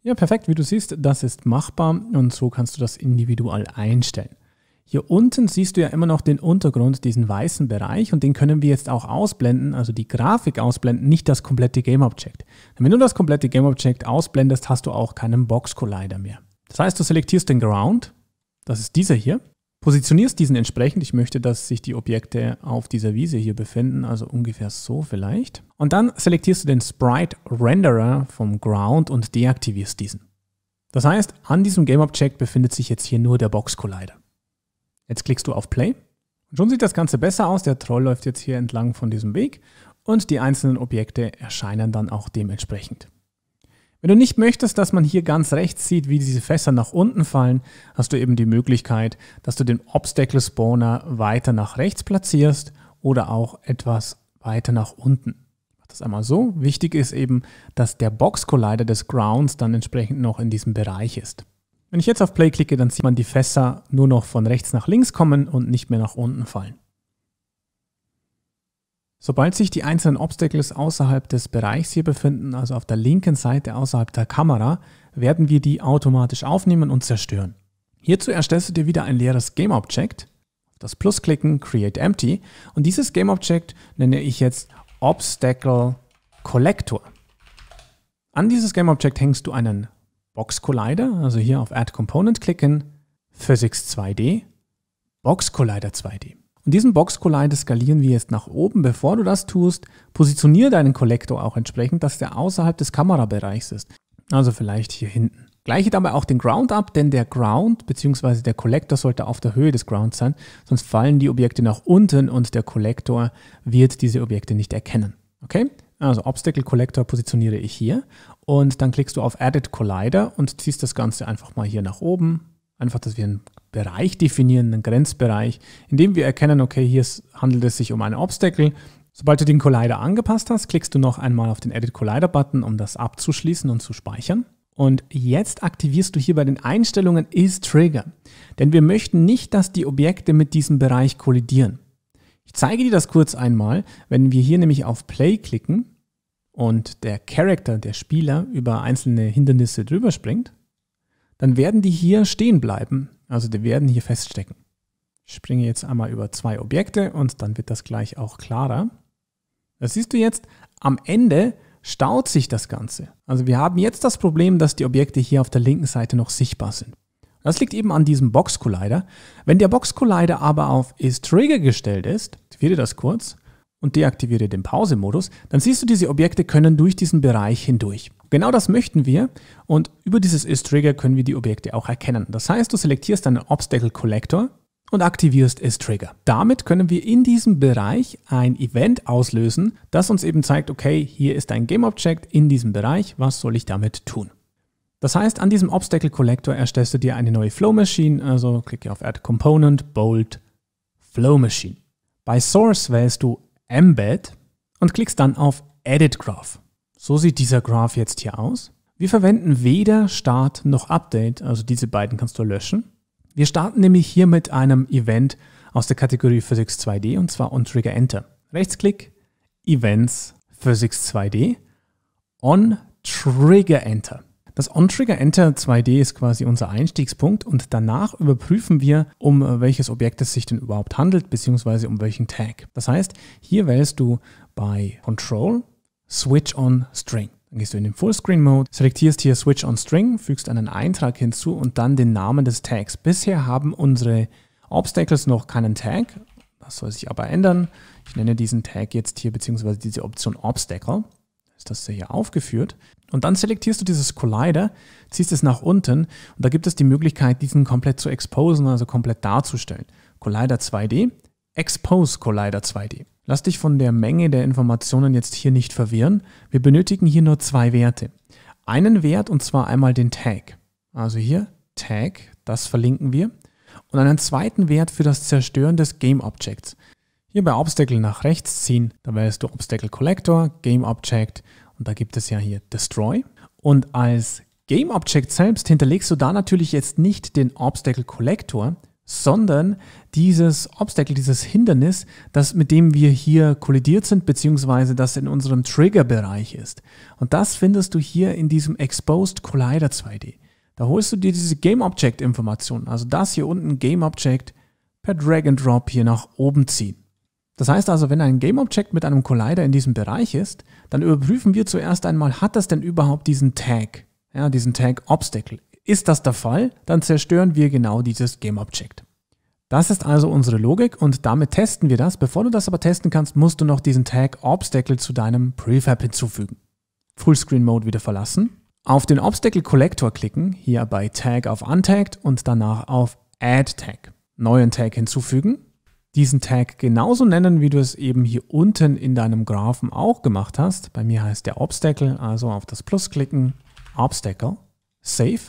Ja, perfekt. Wie du siehst, das ist machbar und so kannst du das individuell einstellen. Hier unten siehst du ja immer noch den Untergrund, diesen weißen Bereich und den können wir jetzt auch ausblenden, also die Grafik ausblenden, nicht das komplette Game Object. wenn du das komplette Game Object ausblendest, hast du auch keinen Box Collider mehr. Das heißt, du selektierst den Ground, das ist dieser hier, Positionierst diesen entsprechend. Ich möchte, dass sich die Objekte auf dieser Wiese hier befinden, also ungefähr so vielleicht. Und dann selektierst du den Sprite Renderer vom Ground und deaktivierst diesen. Das heißt, an diesem Game Object befindet sich jetzt hier nur der Box Collider. Jetzt klickst du auf Play. Und schon sieht das Ganze besser aus. Der Troll läuft jetzt hier entlang von diesem Weg und die einzelnen Objekte erscheinen dann auch dementsprechend. Wenn du nicht möchtest, dass man hier ganz rechts sieht, wie diese Fässer nach unten fallen, hast du eben die Möglichkeit, dass du den Obstacle Spawner weiter nach rechts platzierst oder auch etwas weiter nach unten. Ich das einmal so. Wichtig ist eben, dass der Box Collider des Grounds dann entsprechend noch in diesem Bereich ist. Wenn ich jetzt auf Play klicke, dann sieht man die Fässer nur noch von rechts nach links kommen und nicht mehr nach unten fallen. Sobald sich die einzelnen Obstacles außerhalb des Bereichs hier befinden, also auf der linken Seite außerhalb der Kamera, werden wir die automatisch aufnehmen und zerstören. Hierzu erstellst du dir wieder ein leeres Game Object, das Plus klicken, Create Empty und dieses Game Object nenne ich jetzt Obstacle Collector. An dieses Game Object hängst du einen Box Collider, also hier auf Add Component klicken, Physics 2D, Box Collider 2D. Und diesen Box Collider skalieren wir jetzt nach oben. Bevor du das tust, positioniere deinen Kollektor auch entsprechend, dass der außerhalb des Kamerabereichs ist. Also vielleicht hier hinten. Gleiche dabei auch den Ground ab, denn der Ground bzw. der Kollektor sollte auf der Höhe des Grounds sein, sonst fallen die Objekte nach unten und der Kollektor wird diese Objekte nicht erkennen. Okay? Also Obstacle Collector positioniere ich hier und dann klickst du auf Added Collider und ziehst das Ganze einfach mal hier nach oben. Einfach, dass wir einen Bereich definieren, einen Grenzbereich, in dem wir erkennen, okay, hier handelt es sich um einen Obstacle. Sobald du den Collider angepasst hast, klickst du noch einmal auf den Edit Collider Button, um das abzuschließen und zu speichern. Und jetzt aktivierst du hier bei den Einstellungen Is Trigger, denn wir möchten nicht, dass die Objekte mit diesem Bereich kollidieren. Ich zeige dir das kurz einmal, wenn wir hier nämlich auf Play klicken und der Character, der Spieler, über einzelne Hindernisse drüber springt, dann werden die hier stehen bleiben. Also die werden hier feststecken. Ich springe jetzt einmal über zwei Objekte und dann wird das gleich auch klarer. Das siehst du jetzt, am Ende staut sich das Ganze. Also wir haben jetzt das Problem, dass die Objekte hier auf der linken Seite noch sichtbar sind. Das liegt eben an diesem Box Collider. Wenn der Box Collider aber auf is Trigger gestellt ist, ich wähle das kurz, und deaktiviere den Pause-Modus, dann siehst du, diese Objekte können durch diesen Bereich hindurch. Genau das möchten wir und über dieses Is-Trigger können wir die Objekte auch erkennen. Das heißt, du selektierst einen Obstacle Collector und aktivierst Is-Trigger. Damit können wir in diesem Bereich ein Event auslösen, das uns eben zeigt, okay, hier ist ein Game-Object in diesem Bereich, was soll ich damit tun? Das heißt, an diesem Obstacle Collector erstellst du dir eine neue Flow Machine, also klicke auf Add Component, Bolt, Flow Machine. Bei Source wählst du Embed und klickst dann auf Edit Graph. So sieht dieser Graph jetzt hier aus. Wir verwenden weder Start noch Update, also diese beiden kannst du löschen. Wir starten nämlich hier mit einem Event aus der Kategorie Physics 2D und zwar on Trigger Enter. Rechtsklick, Events Physics 2D, on Trigger Enter. Das OnTrigger Enter 2D ist quasi unser Einstiegspunkt und danach überprüfen wir, um äh, welches Objekt es sich denn überhaupt handelt, beziehungsweise um welchen Tag. Das heißt, hier wählst du bei Control Switch on String. Dann gehst du in den Fullscreen-Mode, selektierst hier Switch on String, fügst einen Eintrag hinzu und dann den Namen des Tags. Bisher haben unsere Obstacles noch keinen Tag, das soll sich aber ändern. Ich nenne diesen Tag jetzt hier, beziehungsweise diese Option Obstacle. Ist das hier aufgeführt? Und dann selektierst du dieses Collider, ziehst es nach unten und da gibt es die Möglichkeit, diesen komplett zu exposen, also komplett darzustellen. Collider 2D, Expose Collider 2D. Lass dich von der Menge der Informationen jetzt hier nicht verwirren. Wir benötigen hier nur zwei Werte. Einen Wert und zwar einmal den Tag. Also hier Tag, das verlinken wir. Und einen zweiten Wert für das Zerstören des Game Objects. Hier bei Obstacle nach rechts ziehen, da wählst du Obstacle Collector, Game Object und da gibt es ja hier Destroy. Und als Game Object selbst hinterlegst du da natürlich jetzt nicht den Obstacle Collector, sondern dieses Obstacle, dieses Hindernis, das mit dem wir hier kollidiert sind, beziehungsweise das in unserem Trigger-Bereich ist. Und das findest du hier in diesem Exposed Collider 2D. Da holst du dir diese Game Object Informationen, also das hier unten Game Object per Drag and Drop hier nach oben ziehen. Das heißt also, wenn ein GameObject mit einem Collider in diesem Bereich ist, dann überprüfen wir zuerst einmal, hat das denn überhaupt diesen Tag, ja, diesen Tag Obstacle. Ist das der Fall, dann zerstören wir genau dieses GameObject. Das ist also unsere Logik und damit testen wir das. Bevor du das aber testen kannst, musst du noch diesen Tag Obstacle zu deinem Prefab hinzufügen. Fullscreen Mode wieder verlassen. Auf den Obstacle Collector klicken, hier bei Tag auf Untagged und danach auf Add Tag. Neuen Tag hinzufügen diesen Tag genauso nennen, wie du es eben hier unten in deinem Graphen auch gemacht hast. Bei mir heißt der Obstacle, also auf das Plus klicken, Obstacle, Save,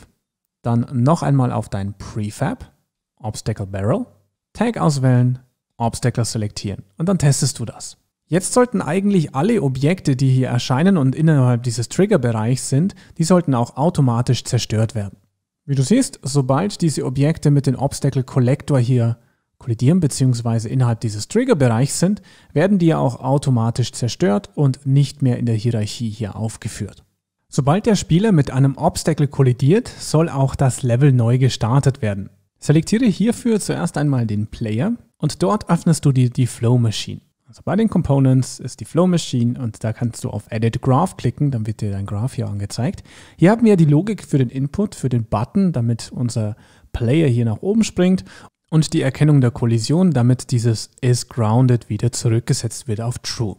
dann noch einmal auf dein Prefab, Obstacle Barrel, Tag auswählen, Obstacle selektieren und dann testest du das. Jetzt sollten eigentlich alle Objekte, die hier erscheinen und innerhalb dieses Triggerbereichs sind, die sollten auch automatisch zerstört werden. Wie du siehst, sobald diese Objekte mit dem Obstacle Collector hier kollidieren bzw. innerhalb dieses Triggerbereichs sind, werden die ja auch automatisch zerstört und nicht mehr in der Hierarchie hier aufgeführt. Sobald der Spieler mit einem Obstacle kollidiert, soll auch das Level neu gestartet werden. Selektiere hierfür zuerst einmal den Player und dort öffnest du dir die Flow Machine. Also bei den Components ist die Flow Machine und da kannst du auf Edit Graph klicken, dann wird dir dein Graph hier angezeigt. Hier haben wir die Logik für den Input, für den Button, damit unser Player hier nach oben springt und die Erkennung der Kollision, damit dieses isGrounded wieder zurückgesetzt wird auf True.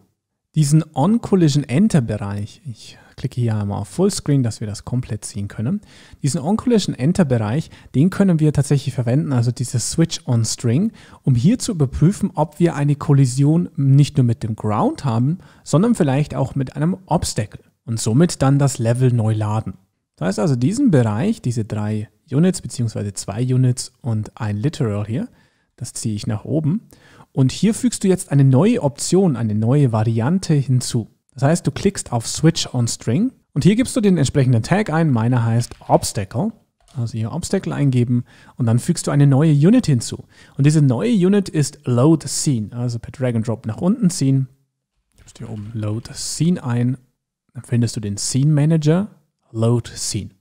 Diesen OnCollision-Enter-Bereich, ich klicke hier einmal auf Fullscreen, dass wir das komplett sehen können. Diesen OnCollision-Enter-Bereich, den können wir tatsächlich verwenden, also dieses Switch-on-String, um hier zu überprüfen, ob wir eine Kollision nicht nur mit dem Ground haben, sondern vielleicht auch mit einem Obstacle und somit dann das Level neu laden. Das heißt also, diesen Bereich, diese drei Units beziehungsweise zwei Units und ein Literal hier. Das ziehe ich nach oben. Und hier fügst du jetzt eine neue Option, eine neue Variante hinzu. Das heißt, du klickst auf Switch on String und hier gibst du den entsprechenden Tag ein. Meiner heißt Obstacle. Also hier Obstacle eingeben und dann fügst du eine neue Unit hinzu. Und diese neue Unit ist Load Scene. Also per Drag and Drop nach unten ziehen. Gibst hier oben Load Scene ein. Dann findest du den Scene Manager, Load Scene.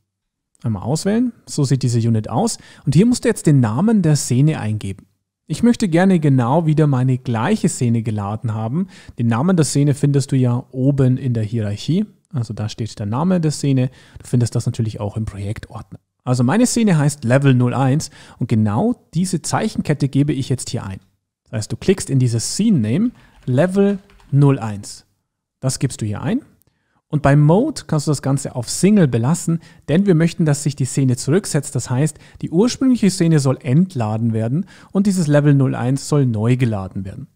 Einmal auswählen. So sieht diese Unit aus. Und hier musst du jetzt den Namen der Szene eingeben. Ich möchte gerne genau wieder meine gleiche Szene geladen haben. Den Namen der Szene findest du ja oben in der Hierarchie. Also da steht der Name der Szene. Du findest das natürlich auch im Projektordner. Also meine Szene heißt Level 01 und genau diese Zeichenkette gebe ich jetzt hier ein. Das heißt, du klickst in dieses Scene Name Level 01. Das gibst du hier ein und bei Mode kannst du das Ganze auf Single belassen, denn wir möchten, dass sich die Szene zurücksetzt. Das heißt, die ursprüngliche Szene soll entladen werden und dieses Level 01 soll neu geladen werden.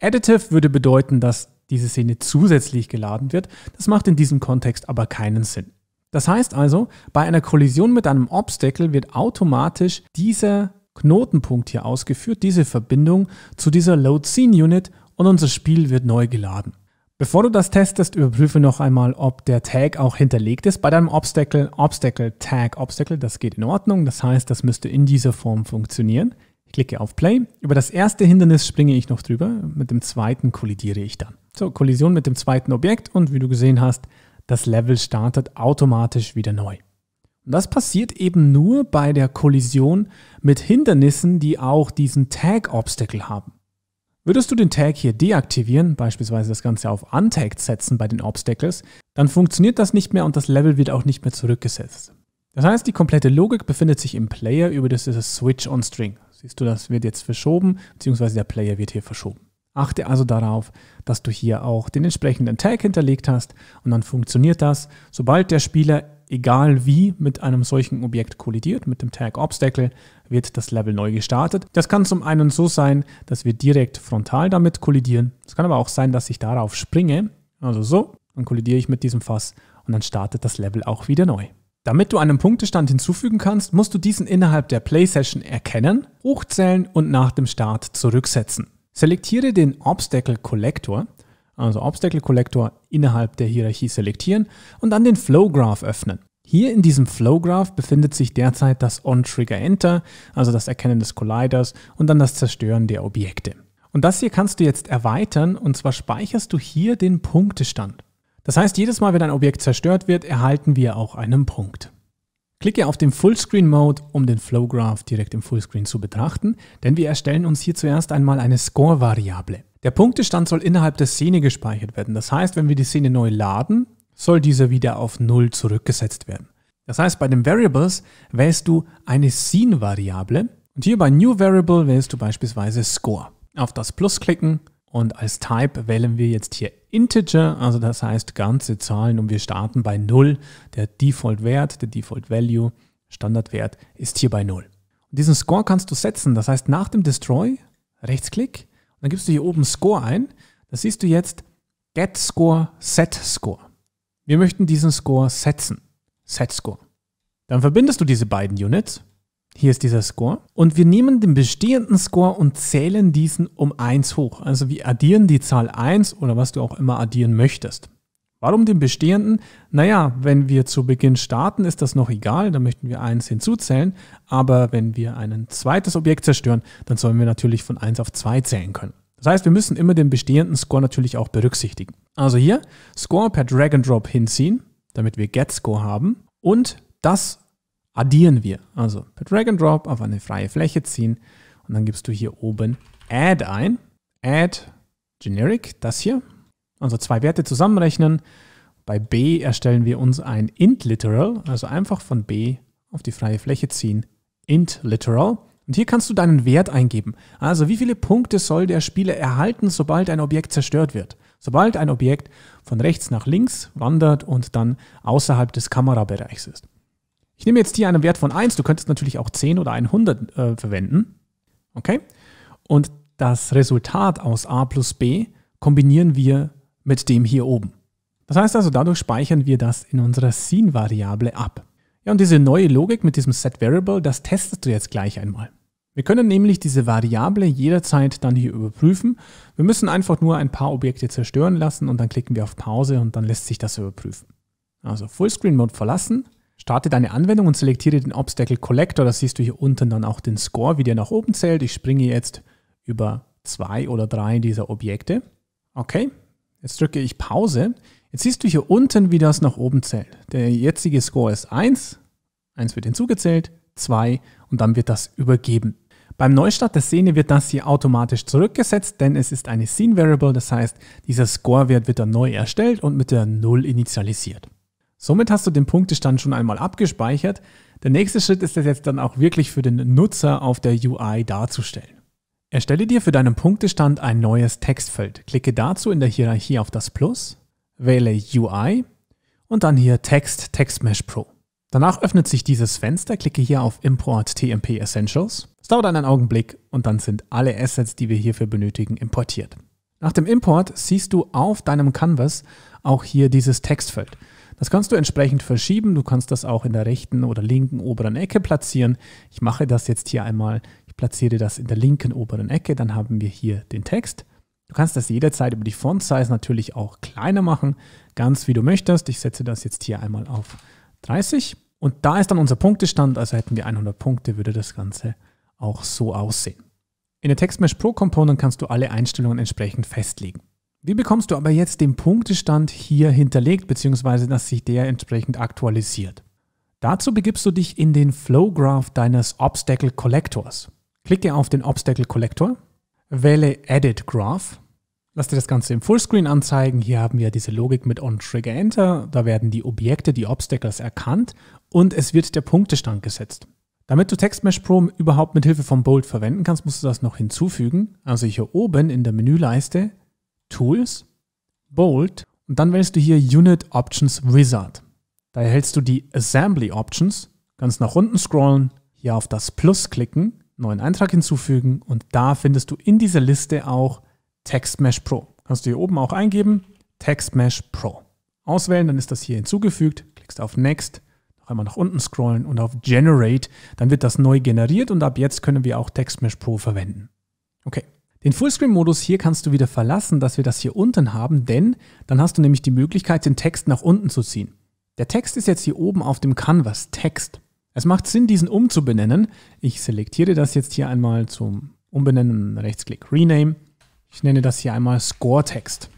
Additive würde bedeuten, dass diese Szene zusätzlich geladen wird. Das macht in diesem Kontext aber keinen Sinn. Das heißt also, bei einer Kollision mit einem Obstacle wird automatisch dieser Knotenpunkt hier ausgeführt, diese Verbindung zu dieser Load Scene Unit und unser Spiel wird neu geladen. Bevor du das testest, überprüfe noch einmal, ob der Tag auch hinterlegt ist bei deinem Obstacle. Obstacle, Tag, Obstacle, das geht in Ordnung. Das heißt, das müsste in dieser Form funktionieren. Ich klicke auf Play. Über das erste Hindernis springe ich noch drüber. Mit dem zweiten kollidiere ich dann. So, Kollision mit dem zweiten Objekt und wie du gesehen hast, das Level startet automatisch wieder neu. Und das passiert eben nur bei der Kollision mit Hindernissen, die auch diesen Tag-Obstacle haben. Würdest du den Tag hier deaktivieren, beispielsweise das Ganze auf Untagged setzen bei den Obstacles, dann funktioniert das nicht mehr und das Level wird auch nicht mehr zurückgesetzt. Das heißt, die komplette Logik befindet sich im Player über das Switch on String. Siehst du, das wird jetzt verschoben, beziehungsweise der Player wird hier verschoben. Achte also darauf, dass du hier auch den entsprechenden Tag hinterlegt hast und dann funktioniert das. Sobald der Spieler egal wie, mit einem solchen Objekt kollidiert, mit dem Tag Obstacle, wird das Level neu gestartet. Das kann zum einen so sein, dass wir direkt frontal damit kollidieren. Es kann aber auch sein, dass ich darauf springe, also so, dann kollidiere ich mit diesem Fass und dann startet das Level auch wieder neu. Damit du einen Punktestand hinzufügen kannst, musst du diesen innerhalb der Play-Session erkennen, hochzählen und nach dem Start zurücksetzen. Selektiere den Obstacle Collector also Obstacle Collector, innerhalb der Hierarchie selektieren und dann den Flow Graph öffnen. Hier in diesem Flow Graph befindet sich derzeit das On-Trigger Enter, also das Erkennen des Colliders und dann das Zerstören der Objekte. Und das hier kannst du jetzt erweitern und zwar speicherst du hier den Punktestand. Das heißt, jedes Mal, wenn ein Objekt zerstört wird, erhalten wir auch einen Punkt. Klicke auf den Fullscreen Mode, um den Flow Graph direkt im Fullscreen zu betrachten, denn wir erstellen uns hier zuerst einmal eine Score-Variable. Der Punktestand soll innerhalb der Szene gespeichert werden. Das heißt, wenn wir die Szene neu laden, soll dieser wieder auf 0 zurückgesetzt werden. Das heißt, bei den Variables wählst du eine Scene-Variable und hier bei New Variable wählst du beispielsweise Score. Auf das Plus klicken und als Type wählen wir jetzt hier Integer, also das heißt ganze Zahlen und wir starten bei 0. Der Default-Wert, der Default-Value, Standardwert ist hier bei 0. Und diesen Score kannst du setzen, das heißt nach dem Destroy, Rechtsklick, und dann gibst du hier oben Score ein. Da siehst du jetzt Get Score, Set Score. Wir möchten diesen Score setzen, Set Score. Dann verbindest du diese beiden Units hier ist dieser Score. Und wir nehmen den bestehenden Score und zählen diesen um 1 hoch. Also wir addieren die Zahl 1 oder was du auch immer addieren möchtest. Warum den bestehenden? Naja, wenn wir zu Beginn starten, ist das noch egal, da möchten wir 1 hinzuzählen. Aber wenn wir ein zweites Objekt zerstören, dann sollen wir natürlich von 1 auf 2 zählen können. Das heißt, wir müssen immer den bestehenden Score natürlich auch berücksichtigen. Also hier Score per Drag and Drop hinziehen, damit wir Get Score haben. Und das addieren wir. Also per Drag and Drop auf eine freie Fläche ziehen und dann gibst du hier oben Add ein. Add Generic, das hier. Also zwei Werte zusammenrechnen. Bei b erstellen wir uns ein int literal, also einfach von b auf die freie Fläche ziehen, int literal. Und hier kannst du deinen Wert eingeben. Also wie viele Punkte soll der Spieler erhalten, sobald ein Objekt zerstört wird? Sobald ein Objekt von rechts nach links wandert und dann außerhalb des Kamerabereichs ist. Ich nehme jetzt hier einen Wert von 1. Du könntest natürlich auch 10 oder 100 äh, verwenden. Okay? Und das Resultat aus a plus b kombinieren wir mit dem hier oben. Das heißt also, dadurch speichern wir das in unserer Scene-Variable ab. Ja, und diese neue Logik mit diesem Set-Variable, das testest du jetzt gleich einmal. Wir können nämlich diese Variable jederzeit dann hier überprüfen. Wir müssen einfach nur ein paar Objekte zerstören lassen und dann klicken wir auf Pause und dann lässt sich das überprüfen. Also Fullscreen-Mode verlassen Starte deine Anwendung und selektiere den Obstacle Collector. Das siehst du hier unten dann auch den Score, wie der nach oben zählt. Ich springe jetzt über zwei oder drei dieser Objekte. Okay, jetzt drücke ich Pause. Jetzt siehst du hier unten, wie das nach oben zählt. Der jetzige Score ist 1, 1 wird hinzugezählt, 2 und dann wird das übergeben. Beim Neustart der Szene wird das hier automatisch zurückgesetzt, denn es ist eine Scene Variable, das heißt, dieser Scorewert wird dann neu erstellt und mit der 0 initialisiert. Somit hast du den Punktestand schon einmal abgespeichert. Der nächste Schritt ist es jetzt dann auch wirklich für den Nutzer auf der UI darzustellen. Erstelle dir für deinen Punktestand ein neues Textfeld. Klicke dazu in der Hierarchie auf das Plus, wähle UI und dann hier Text TextMesh Pro. Danach öffnet sich dieses Fenster, klicke hier auf Import TMP Essentials. Es dauert einen Augenblick und dann sind alle Assets, die wir hierfür benötigen, importiert. Nach dem Import siehst du auf deinem Canvas auch hier dieses Textfeld. Das kannst du entsprechend verschieben. Du kannst das auch in der rechten oder linken oberen Ecke platzieren. Ich mache das jetzt hier einmal. Ich platziere das in der linken oberen Ecke. Dann haben wir hier den Text. Du kannst das jederzeit über die Font Size natürlich auch kleiner machen, ganz wie du möchtest. Ich setze das jetzt hier einmal auf 30. Und da ist dann unser Punktestand, also hätten wir 100 Punkte, würde das Ganze auch so aussehen. In der TextMesh Pro Component kannst du alle Einstellungen entsprechend festlegen. Wie bekommst du aber jetzt den Punktestand hier hinterlegt, beziehungsweise dass sich der entsprechend aktualisiert? Dazu begibst du dich in den Flow Graph deines Obstacle Collectors. Klicke auf den Obstacle Collector, wähle Edit Graph, lass dir das Ganze im Fullscreen anzeigen. Hier haben wir diese Logik mit OnTriggerEnter. Da werden die Objekte, die Obstacles erkannt und es wird der Punktestand gesetzt. Damit du TextMesh Pro überhaupt mit Hilfe von Bold verwenden kannst, musst du das noch hinzufügen. Also hier oben in der Menüleiste Tools, Bold und dann wählst du hier Unit Options Wizard. Da erhältst du die Assembly Options, kannst nach unten scrollen, hier auf das Plus klicken, neuen Eintrag hinzufügen und da findest du in dieser Liste auch TextMesh Pro. Kannst du hier oben auch eingeben, TextMesh Pro. Auswählen, dann ist das hier hinzugefügt, klickst auf Next, noch einmal nach unten scrollen und auf Generate, dann wird das neu generiert und ab jetzt können wir auch TextMesh Pro verwenden. Okay, den Fullscreen-Modus hier kannst du wieder verlassen, dass wir das hier unten haben, denn dann hast du nämlich die Möglichkeit, den Text nach unten zu ziehen. Der Text ist jetzt hier oben auf dem Canvas, Text. Es macht Sinn, diesen umzubenennen. Ich selektiere das jetzt hier einmal zum Umbenennen, Rechtsklick, Rename. Ich nenne das hier einmal Score-Text.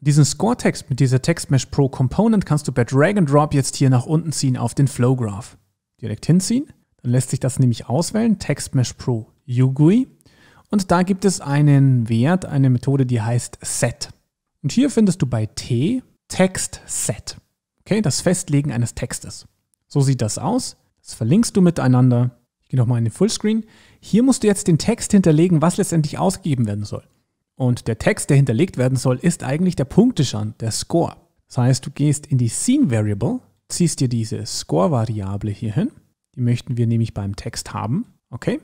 Diesen Score-Text mit dieser Text Mesh Pro Component kannst du per Drag and Drop jetzt hier nach unten ziehen auf den Flow Graph. Direkt hinziehen, dann lässt sich das nämlich auswählen, Text Mesh Pro UGUI. Und da gibt es einen Wert, eine Methode, die heißt Set. Und hier findest du bei T Text-Set. Okay, das Festlegen eines Textes. So sieht das aus. Das verlinkst du miteinander. Ich gehe nochmal in den Fullscreen. Hier musst du jetzt den Text hinterlegen, was letztendlich ausgegeben werden soll. Und der Text, der hinterlegt werden soll, ist eigentlich der Punkteschand, der Score. Das heißt, du gehst in die Scene Variable, ziehst dir diese Score-Variable hier hin. Die möchten wir nämlich beim Text haben. Okay?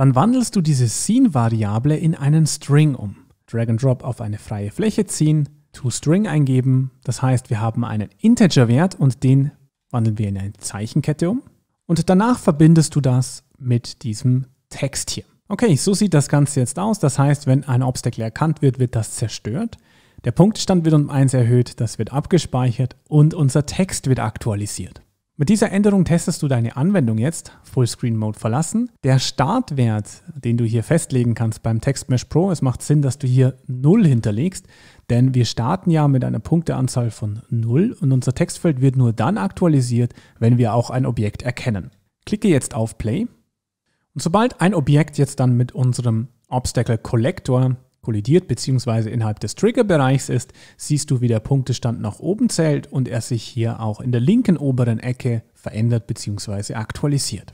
Dann wandelst du diese Scene-Variable in einen String um. Drag and Drop auf eine freie Fläche ziehen, toString eingeben. Das heißt, wir haben einen Integer-Wert und den wandeln wir in eine Zeichenkette um. Und danach verbindest du das mit diesem Text hier. Okay, so sieht das Ganze jetzt aus. Das heißt, wenn ein Obstacle erkannt wird, wird das zerstört. Der Punktstand wird um 1 erhöht, das wird abgespeichert und unser Text wird aktualisiert. Mit dieser Änderung testest du deine Anwendung jetzt, Fullscreen Mode verlassen. Der Startwert, den du hier festlegen kannst beim TextMesh Pro, es macht Sinn, dass du hier 0 hinterlegst, denn wir starten ja mit einer Punkteanzahl von 0 und unser Textfeld wird nur dann aktualisiert, wenn wir auch ein Objekt erkennen. Klicke jetzt auf Play und sobald ein Objekt jetzt dann mit unserem Obstacle Collector kollidiert bzw. innerhalb des Triggerbereichs ist, siehst du, wie der Punktestand nach oben zählt und er sich hier auch in der linken oberen Ecke verändert bzw. aktualisiert.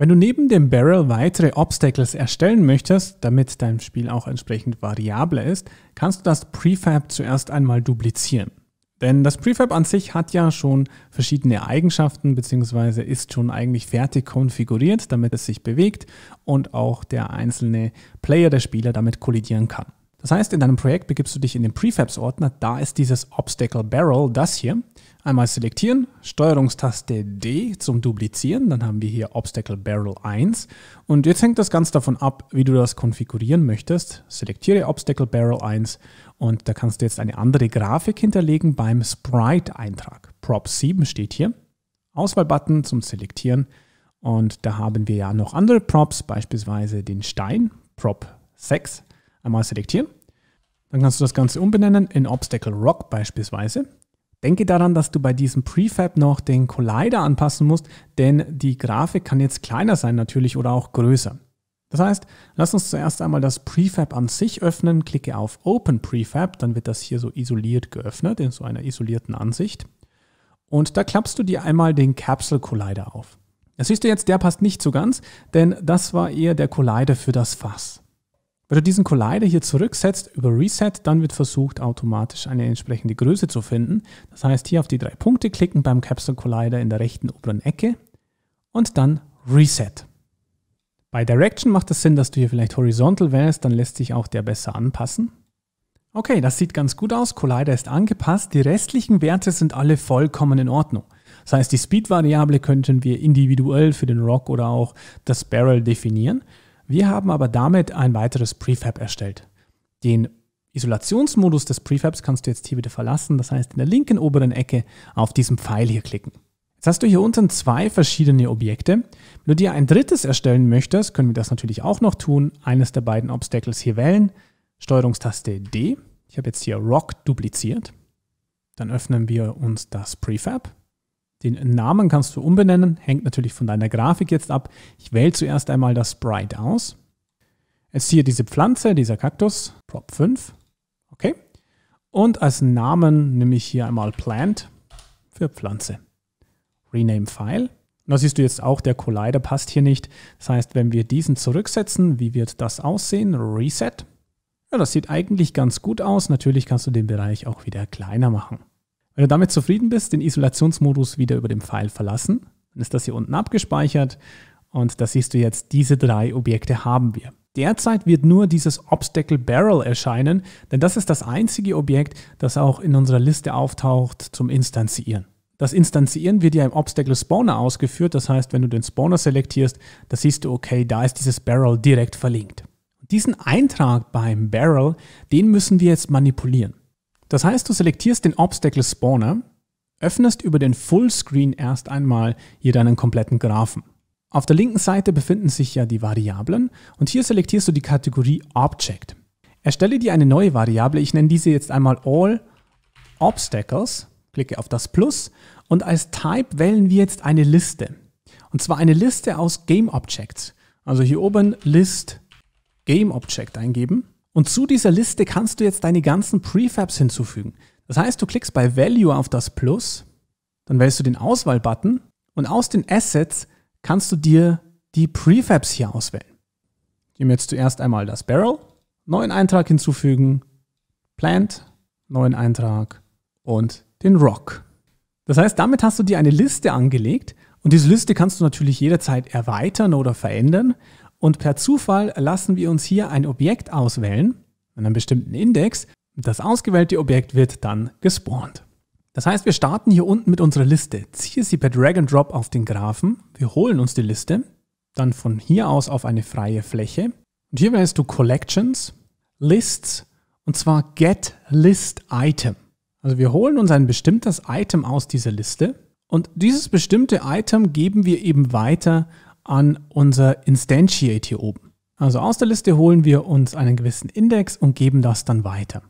Wenn du neben dem Barrel weitere Obstacles erstellen möchtest, damit dein Spiel auch entsprechend variabler ist, kannst du das Prefab zuerst einmal duplizieren. Denn das Prefab an sich hat ja schon verschiedene Eigenschaften beziehungsweise ist schon eigentlich fertig konfiguriert, damit es sich bewegt und auch der einzelne Player, der Spieler damit kollidieren kann. Das heißt, in deinem Projekt begibst du dich in den Prefabs-Ordner, da ist dieses Obstacle Barrel, das hier. Einmal selektieren, Steuerungstaste D zum Duplizieren, dann haben wir hier Obstacle Barrel 1. Und jetzt hängt das ganz davon ab, wie du das konfigurieren möchtest. Selektiere Obstacle Barrel 1 und da kannst du jetzt eine andere Grafik hinterlegen beim Sprite-Eintrag. Prop 7 steht hier. Auswahlbutton zum Selektieren und da haben wir ja noch andere Props, beispielsweise den Stein, Prop 6 einmal selektieren. Dann kannst du das Ganze umbenennen in Obstacle Rock beispielsweise. Denke daran, dass du bei diesem Prefab noch den Collider anpassen musst, denn die Grafik kann jetzt kleiner sein natürlich oder auch größer. Das heißt, lass uns zuerst einmal das Prefab an sich öffnen, klicke auf Open Prefab, dann wird das hier so isoliert geöffnet, in so einer isolierten Ansicht. Und da klappst du dir einmal den Capsule Collider auf. Das siehst du jetzt, der passt nicht so ganz, denn das war eher der Collider für das Fass. Wenn du diesen Collider hier zurücksetzt über Reset, dann wird versucht, automatisch eine entsprechende Größe zu finden. Das heißt, hier auf die drei Punkte klicken beim Capsule Collider in der rechten oberen Ecke und dann Reset. Bei Direction macht es das Sinn, dass du hier vielleicht horizontal wärst, dann lässt sich auch der besser anpassen. Okay, das sieht ganz gut aus, Collider ist angepasst, die restlichen Werte sind alle vollkommen in Ordnung. Das heißt, die Speed-Variable könnten wir individuell für den Rock oder auch das Barrel definieren. Wir haben aber damit ein weiteres Prefab erstellt. Den Isolationsmodus des Prefabs kannst du jetzt hier wieder verlassen, das heißt in der linken oberen Ecke auf diesen Pfeil hier klicken. Jetzt hast du hier unten zwei verschiedene Objekte. Wenn du dir ein drittes erstellen möchtest, können wir das natürlich auch noch tun. Eines der beiden Obstacles hier wählen, Steuerungstaste D. Ich habe jetzt hier Rock dupliziert. Dann öffnen wir uns das Prefab. Den Namen kannst du umbenennen, hängt natürlich von deiner Grafik jetzt ab. Ich wähle zuerst einmal das Sprite aus. Jetzt hier diese Pflanze, dieser Kaktus, Prop 5. Okay. Und als Namen nehme ich hier einmal Plant für Pflanze. Rename File. Und da siehst du jetzt auch, der Collider passt hier nicht. Das heißt, wenn wir diesen zurücksetzen, wie wird das aussehen? Reset. Ja, das sieht eigentlich ganz gut aus. Natürlich kannst du den Bereich auch wieder kleiner machen. Wenn du damit zufrieden bist, den Isolationsmodus wieder über dem Pfeil verlassen. Dann ist das hier unten abgespeichert und da siehst du jetzt, diese drei Objekte haben wir. Derzeit wird nur dieses Obstacle Barrel erscheinen, denn das ist das einzige Objekt, das auch in unserer Liste auftaucht zum Instanzieren. Das Instanzieren wird ja im Obstacle Spawner ausgeführt, das heißt, wenn du den Spawner selektierst, da siehst du, okay, da ist dieses Barrel direkt verlinkt. Diesen Eintrag beim Barrel, den müssen wir jetzt manipulieren. Das heißt, du selektierst den Obstacle Spawner, öffnest über den Fullscreen erst einmal hier deinen kompletten Graphen. Auf der linken Seite befinden sich ja die Variablen und hier selektierst du die Kategorie Object. Erstelle dir eine neue Variable, ich nenne diese jetzt einmal All Obstacles, klicke auf das Plus und als Type wählen wir jetzt eine Liste. Und zwar eine Liste aus Game Objects. Also hier oben List Game Object eingeben und zu dieser Liste kannst du jetzt deine ganzen Prefabs hinzufügen. Das heißt, du klickst bei Value auf das Plus, dann wählst du den Auswahlbutton und aus den Assets kannst du dir die Prefabs hier auswählen. Ich nehme jetzt zuerst einmal das Barrel, neuen Eintrag hinzufügen, Plant, neuen Eintrag und den Rock. Das heißt, damit hast du dir eine Liste angelegt und diese Liste kannst du natürlich jederzeit erweitern oder verändern. Und per Zufall lassen wir uns hier ein Objekt auswählen, einen bestimmten Index. Das ausgewählte Objekt wird dann gespawnt. Das heißt, wir starten hier unten mit unserer Liste. ziehe sie per Drag and Drop auf den Graphen. Wir holen uns die Liste, dann von hier aus auf eine freie Fläche. Und hier wählst du Collections, Lists und zwar Get List Item. Also wir holen uns ein bestimmtes Item aus dieser Liste und dieses bestimmte Item geben wir eben weiter an unser Instantiate hier oben. Also aus der Liste holen wir uns einen gewissen Index und geben das dann weiter.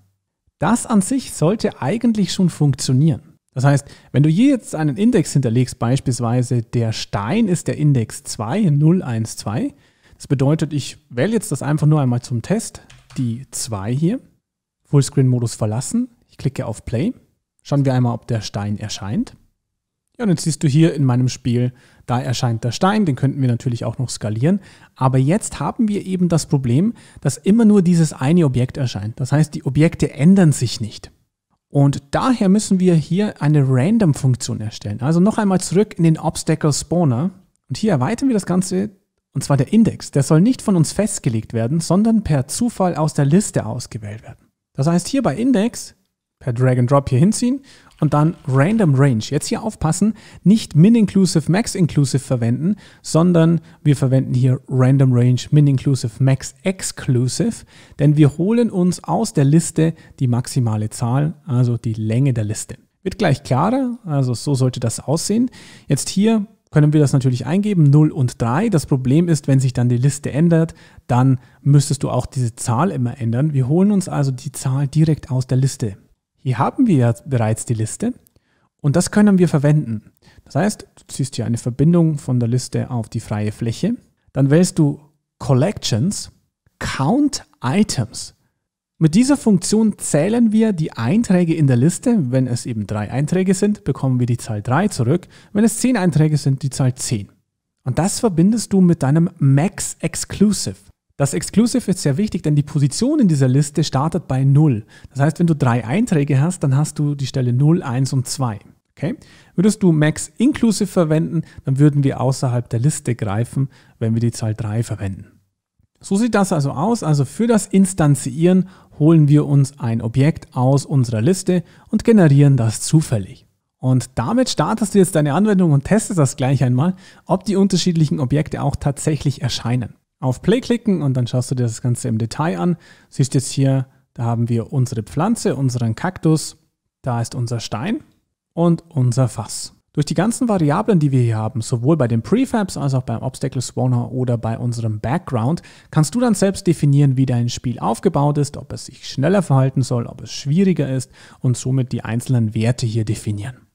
Das an sich sollte eigentlich schon funktionieren. Das heißt, wenn du hier jetzt einen Index hinterlegst, beispielsweise der Stein ist der Index 2, 0, 1, 2, das bedeutet, ich wähle jetzt das einfach nur einmal zum Test, die 2 hier, Fullscreen-Modus verlassen, ich klicke auf Play, schauen wir einmal, ob der Stein erscheint. Ja, und jetzt siehst du hier in meinem Spiel, da erscheint der Stein, den könnten wir natürlich auch noch skalieren. Aber jetzt haben wir eben das Problem, dass immer nur dieses eine Objekt erscheint. Das heißt, die Objekte ändern sich nicht. Und daher müssen wir hier eine Random-Funktion erstellen. Also noch einmal zurück in den Obstacle Spawner. Und hier erweitern wir das Ganze, und zwar der Index. Der soll nicht von uns festgelegt werden, sondern per Zufall aus der Liste ausgewählt werden. Das heißt, hier bei Index per Drag and Drop hier hinziehen und dann Random Range. Jetzt hier aufpassen, nicht Min-Inclusive, Max-Inclusive verwenden, sondern wir verwenden hier Random Range, Min-Inclusive, Max-Exclusive, denn wir holen uns aus der Liste die maximale Zahl, also die Länge der Liste. Wird gleich klarer, also so sollte das aussehen. Jetzt hier können wir das natürlich eingeben, 0 und 3. Das Problem ist, wenn sich dann die Liste ändert, dann müsstest du auch diese Zahl immer ändern. Wir holen uns also die Zahl direkt aus der Liste. Hier haben wir ja bereits die Liste und das können wir verwenden. Das heißt, du ziehst hier eine Verbindung von der Liste auf die freie Fläche. Dann wählst du Collections, Count Items. Mit dieser Funktion zählen wir die Einträge in der Liste. Wenn es eben drei Einträge sind, bekommen wir die Zahl 3 zurück. Wenn es zehn Einträge sind, die Zahl 10. Und das verbindest du mit deinem Max Exclusive. Das Exclusive ist sehr wichtig, denn die Position in dieser Liste startet bei 0. Das heißt, wenn du drei Einträge hast, dann hast du die Stelle 0, 1 und 2. Okay? Würdest du Max Inclusive verwenden, dann würden wir außerhalb der Liste greifen, wenn wir die Zahl 3 verwenden. So sieht das also aus. Also für das Instanzieren holen wir uns ein Objekt aus unserer Liste und generieren das zufällig. Und damit startest du jetzt deine Anwendung und testest das gleich einmal, ob die unterschiedlichen Objekte auch tatsächlich erscheinen auf Play klicken und dann schaust du dir das Ganze im Detail an. Siehst jetzt hier, da haben wir unsere Pflanze, unseren Kaktus, da ist unser Stein und unser Fass. Durch die ganzen Variablen, die wir hier haben, sowohl bei den Prefabs als auch beim Obstacle Spawner oder bei unserem Background, kannst du dann selbst definieren, wie dein Spiel aufgebaut ist, ob es sich schneller verhalten soll, ob es schwieriger ist und somit die einzelnen Werte hier definieren.